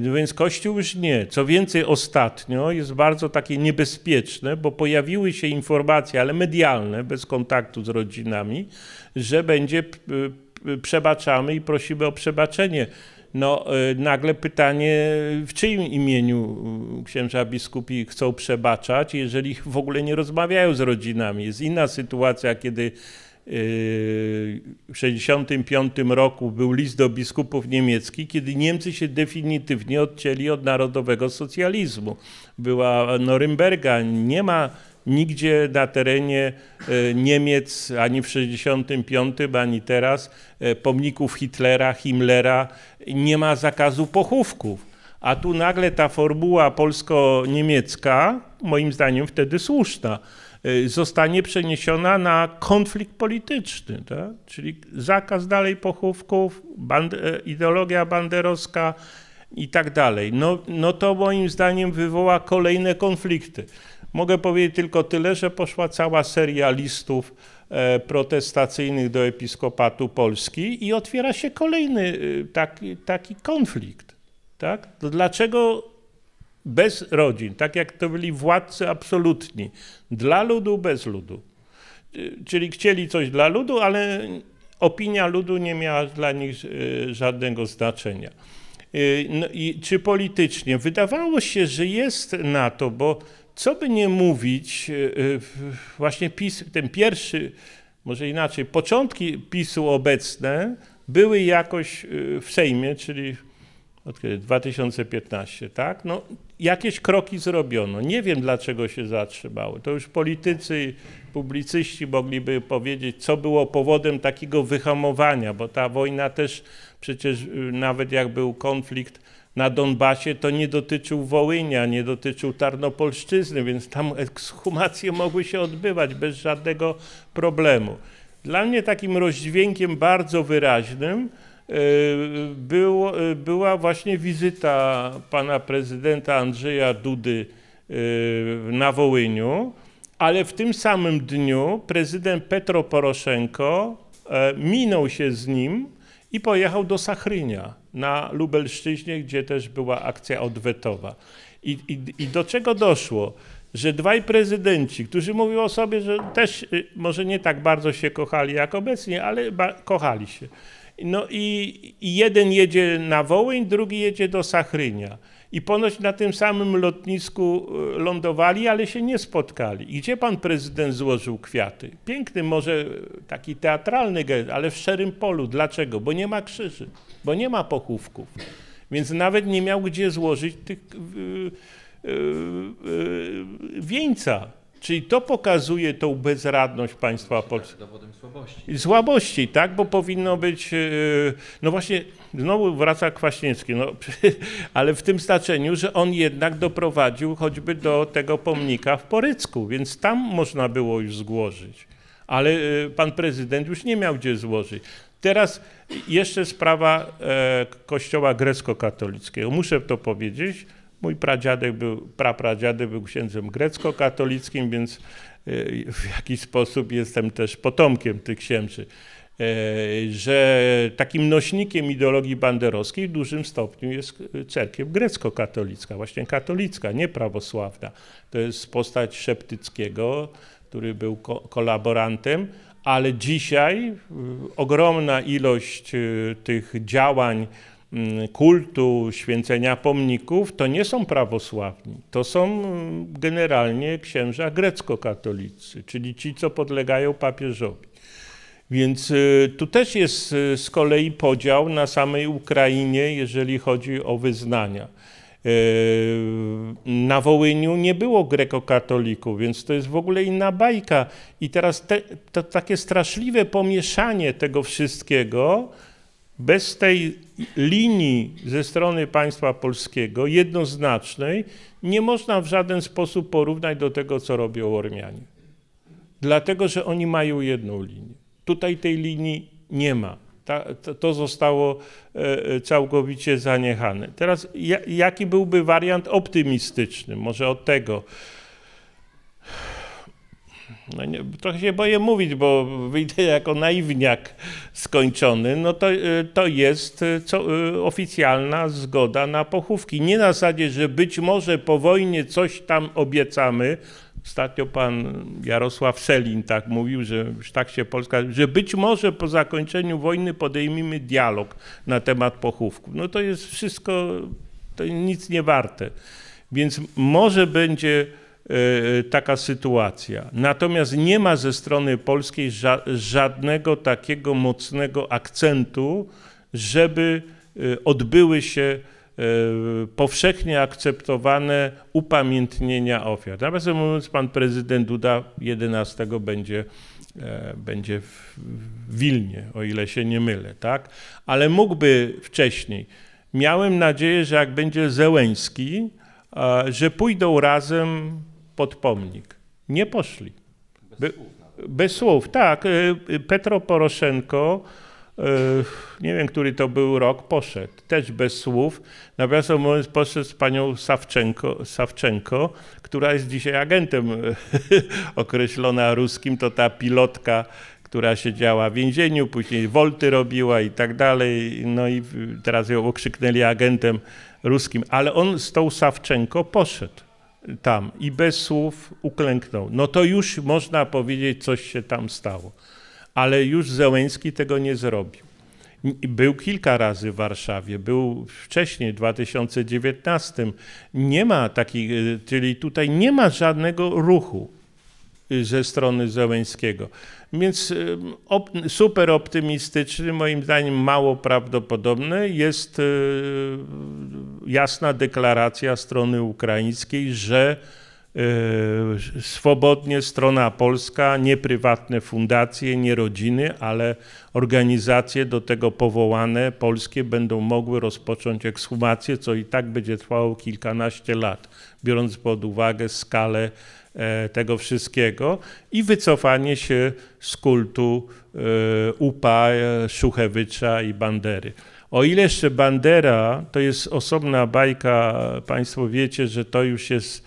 No więc Kościół już nie. Co więcej, ostatnio jest bardzo takie niebezpieczne, bo pojawiły się informacje, ale medialne, bez kontaktu z rodzinami, że będzie przebaczamy i prosimy o przebaczenie. No, e, nagle pytanie, w czyim imieniu e, księża biskupi chcą przebaczać, jeżeli w ogóle nie rozmawiają z rodzinami. Jest inna sytuacja, kiedy e, w 1965 roku był list do biskupów niemieckich, kiedy Niemcy się definitywnie odcięli od narodowego socjalizmu. Była Norymberga, nie ma Nigdzie na terenie e, Niemiec ani w 65, ani teraz e, pomników Hitlera, Himmlera nie ma zakazu pochówków. A tu nagle ta formuła polsko-niemiecka, moim zdaniem wtedy słuszna, e, zostanie przeniesiona na konflikt polityczny, tak? czyli zakaz dalej pochówków, band ideologia banderowska i tak dalej. No, no to moim zdaniem wywoła kolejne konflikty. Mogę powiedzieć tylko tyle, że poszła cała seria listów e, protestacyjnych do Episkopatu Polski i otwiera się kolejny e, taki, taki konflikt. Tak? To dlaczego bez rodzin, tak jak to byli władcy absolutni, dla ludu, bez ludu? E, czyli chcieli coś dla ludu, ale opinia ludu nie miała dla nich żadnego znaczenia. No i czy politycznie? Wydawało się, że jest na to, bo co by nie mówić, e, e, właśnie PiS, ten pierwszy, może inaczej, początki PiSu obecne były jakoś e, w Sejmie, czyli od kiedy? 2015, tak? No, jakieś kroki zrobiono. Nie wiem, dlaczego się zatrzymały. To już politycy, publicyści mogliby powiedzieć, co było powodem takiego wyhamowania, bo ta wojna też przecież, nawet jak był konflikt na Donbasie, to nie dotyczył Wołynia, nie dotyczył Tarnopolszczyzny, więc tam ekshumacje mogły się odbywać bez żadnego problemu. Dla mnie takim rozdźwiękiem bardzo wyraźnym e, był, e, była właśnie wizyta pana prezydenta Andrzeja Dudy e, na Wołyniu, ale w tym samym dniu prezydent Petro Poroszenko minął się z nim i pojechał do Sachrynia na Lubelszczyźnie, gdzie też była akcja odwetowa. I, i, i do czego doszło? Że dwaj prezydenci, którzy mówią o sobie, że też y, może nie tak bardzo się kochali jak obecnie, ale kochali się. No i, i jeden jedzie na Wołyń, drugi jedzie do Sachrynia. I ponoć na tym samym lotnisku y, lądowali, ale się nie spotkali. I gdzie pan prezydent złożył kwiaty? Piękny, może taki teatralny gest, ale w szczerym polu. Dlaczego? Bo nie ma krzyży bo nie ma pochówków. Więc nawet nie miał gdzie złożyć tych yy, yy, wieńca. Czyli to pokazuje tą bezradność państwa polskiego. Tak, dowodem słabości. Słabości, tak, bo powinno być. Y, no właśnie, znowu wraca Kwaśniewski, no, ale w tym znaczeniu, że on jednak doprowadził choćby do tego pomnika w Porycku, więc tam można było już złożyć. Ale y, pan prezydent już nie miał gdzie złożyć. Teraz jeszcze sprawa e, kościoła grecko-katolickiego. Muszę to powiedzieć. Mój pradziadek był, prapradziadek był księdzem grecko-katolickim, więc e, w jakiś sposób jestem też potomkiem tych księży, e, że takim nośnikiem ideologii banderowskiej w dużym stopniu jest e, cerkiew grecko-katolicka, właśnie katolicka, nie prawosławna. To jest postać Szeptyckiego, który był kolaborantem ale dzisiaj y, ogromna ilość y, tych działań mm, kultu, święcenia pomników, to nie są prawosławni. To są mm, generalnie księża grecko-katolicy, czyli ci, co podlegają papieżowi. Więc y, tu też jest z kolei podział na samej Ukrainie, jeżeli chodzi o wyznania. Na Wołyniu nie było grekokatolików, więc to jest w ogóle inna bajka. I teraz te, to takie straszliwe pomieszanie tego wszystkiego, bez tej linii ze strony państwa polskiego, jednoznacznej, nie można w żaden sposób porównać do tego, co robią Ormianie. Dlatego, że oni mają jedną linię. Tutaj tej linii nie ma. Ta, to, to, zostało e, e, całkowicie zaniechane. Teraz jaki byłby wariant optymistyczny? Może od tego. No nie, trochę się boję mówić, bo wyjdę jako naiwniak skończony. No to, e, to jest co, oficjalna zgoda na pochówki. Nie na zasadzie, że być może po wojnie coś tam obiecamy, Ostatnio pan Jarosław Selin tak mówił, że już tak się Polska, że być może po zakończeniu wojny podejmimy dialog na temat pochówków. No to jest wszystko, to nic nie warte. Więc może będzie e, taka sytuacja. Natomiast nie ma ze strony polskiej żadnego takiego mocnego akcentu, żeby e, odbyły się E, powszechnie akceptowane upamiętnienia ofiar. Nawiasem mówiąc, pan prezydent Duda 11 będzie, e, będzie w Wilnie, o ile się nie mylę, tak? Ale mógłby wcześniej. Miałem nadzieję, że jak będzie Zełęski, że pójdą razem pod pomnik. Nie poszli. Bez słów. Bez słów, tak. E, Petro Poroszenko nie wiem, który to był rok, poszedł. Też bez słów. Nawiasem mówiąc, poszedł z panią Sawczenko, Sawczenko która jest dzisiaj agentem określona ruskim, to ta pilotka, która siedziała w więzieniu, później wolty robiła i tak dalej. No i teraz ją okrzyknęli agentem ruskim. Ale on z tą Sawczenko poszedł tam i bez słów uklęknął. No to już można powiedzieć, coś się tam stało ale już Zełęński tego nie zrobił. Był kilka razy w Warszawie, był wcześniej, w 2019. Nie ma takich, y, czyli tutaj nie ma żadnego ruchu y, ze strony Zełęńskiego. Więc y, op, super optymistyczny, moim zdaniem mało prawdopodobny jest jasna deklaracja strony ukraińskiej, że Y, swobodnie strona polska, nie prywatne fundacje, nie rodziny, ale organizacje do tego powołane polskie będą mogły rozpocząć ekshumację, co i tak będzie trwało kilkanaście lat, biorąc pod uwagę skalę e, tego wszystkiego i wycofanie się z kultu e, UPA, e, Szuchewicza i Bandery. O ile jeszcze Bandera, to jest osobna bajka, Państwo wiecie, że to już jest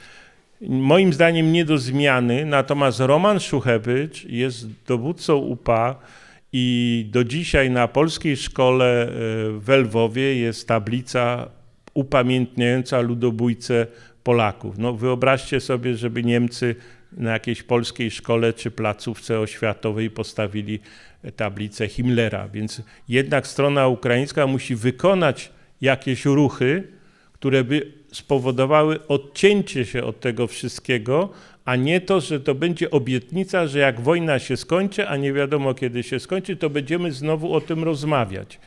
moim zdaniem nie do zmiany, natomiast Roman Szuchewicz jest dowódcą UPA i do dzisiaj na polskiej szkole e, w Elwowie jest tablica upamiętniająca ludobójcę Polaków. No wyobraźcie sobie, żeby Niemcy na jakiejś polskiej szkole czy placówce oświatowej postawili e, tablicę Himmlera. Więc jednak strona ukraińska musi wykonać jakieś ruchy, które by spowodowały odcięcie się od tego wszystkiego, a nie to, że to będzie obietnica, że jak wojna się skończy, a nie wiadomo kiedy się skończy, to będziemy znowu o tym rozmawiać.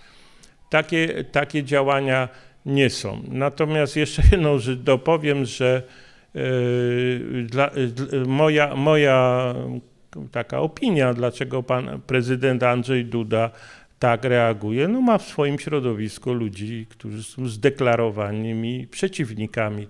Takie, takie działania nie są. Natomiast jeszcze jedną rzecz dopowiem, że yy, dla, yy, moja, moja taka opinia, dlaczego pan prezydent Andrzej Duda tak reaguje, no ma w swoim środowisku ludzi, którzy są zdeklarowanymi przeciwnikami e,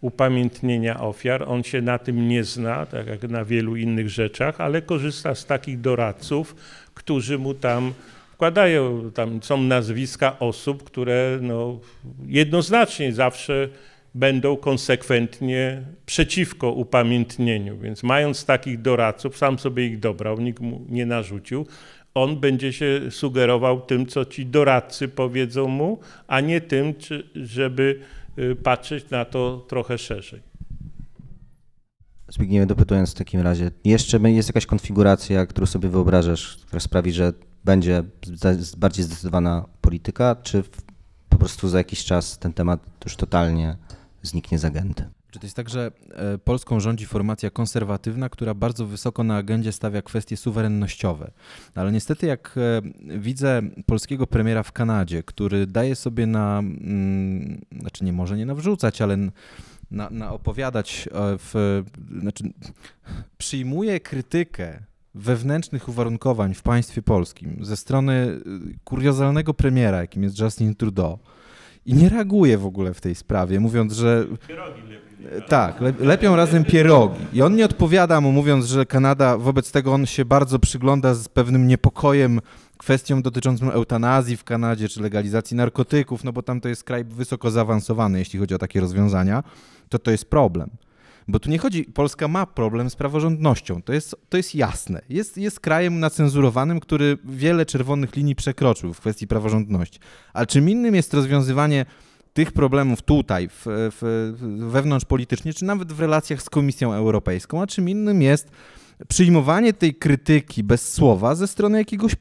upamiętnienia ofiar. On się na tym nie zna, tak jak na wielu innych rzeczach, ale korzysta z takich doradców, którzy mu tam wkładają, tam są nazwiska osób, które no, jednoznacznie zawsze będą konsekwentnie przeciwko upamiętnieniu. Więc mając takich doradców, sam sobie ich dobrał, nikt mu nie narzucił, on będzie się sugerował tym, co ci doradcy powiedzą mu, a nie tym, czy, żeby y, patrzeć na to trochę szerzej. Zbigniewie, dopytując w takim razie, jeszcze jest jakaś konfiguracja, którą sobie wyobrażasz, która sprawi, że będzie bardziej zdecydowana polityka, czy po prostu za jakiś czas ten temat już totalnie zniknie z agendy? Czy to jest tak, że e, Polską rządzi formacja konserwatywna, która bardzo wysoko na agendzie stawia kwestie suwerennościowe? Ale niestety, jak e, widzę polskiego premiera w Kanadzie, który daje sobie na, mm, znaczy nie może nie nawrzucać, ale na, na opowiadać, e, w, znaczy przyjmuje krytykę wewnętrznych uwarunkowań w państwie polskim ze strony kuriozalnego premiera, jakim jest Justin Trudeau i nie reaguje w ogóle w tej sprawie, mówiąc, że. Pierogi lepiej. Tak, le, lepią razem pierogi. I on nie odpowiada mu, mówiąc, że Kanada, wobec tego on się bardzo przygląda z pewnym niepokojem kwestią dotyczącą eutanazji w Kanadzie czy legalizacji narkotyków, no bo tam to jest kraj wysoko zaawansowany, jeśli chodzi o takie rozwiązania, to to jest problem. Bo tu nie chodzi, Polska ma problem z praworządnością, to jest, to jest jasne. Jest, jest krajem nacenzurowanym, który wiele czerwonych linii przekroczył w kwestii praworządności. Ale czym innym jest rozwiązywanie tych problemów tutaj, w, w, wewnątrz politycznie, czy nawet w relacjach z Komisją Europejską, a czym innym jest przyjmowanie tej krytyki bez słowa ze strony jakiegoś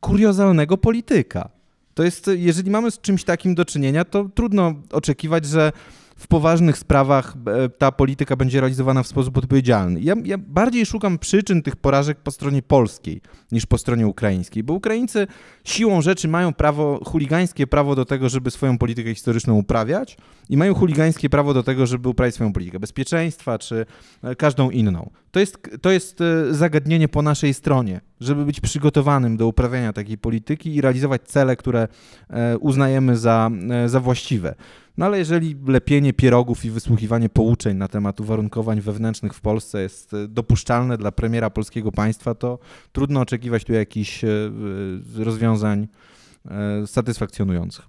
kuriozalnego polityka. To jest, jeżeli mamy z czymś takim do czynienia, to trudno oczekiwać, że w poważnych sprawach e, ta polityka będzie realizowana w sposób odpowiedzialny. Ja, ja, bardziej szukam przyczyn tych porażek po stronie polskiej niż po stronie ukraińskiej, bo Ukraińcy siłą rzeczy mają prawo, chuligańskie prawo do tego, żeby swoją politykę historyczną uprawiać i mają chuligańskie prawo do tego, żeby uprawiać swoją politykę bezpieczeństwa czy e, każdą inną. To jest, to jest e, zagadnienie po naszej stronie, żeby być przygotowanym do uprawiania takiej polityki i realizować cele, które uznajemy za, za właściwe. No ale jeżeli lepienie pierogów i wysłuchiwanie pouczeń na temat uwarunkowań wewnętrznych w Polsce jest e, dopuszczalne dla premiera polskiego państwa, to trudno oczekiwać tu jakichś e, rozwiązań e, satysfakcjonujących.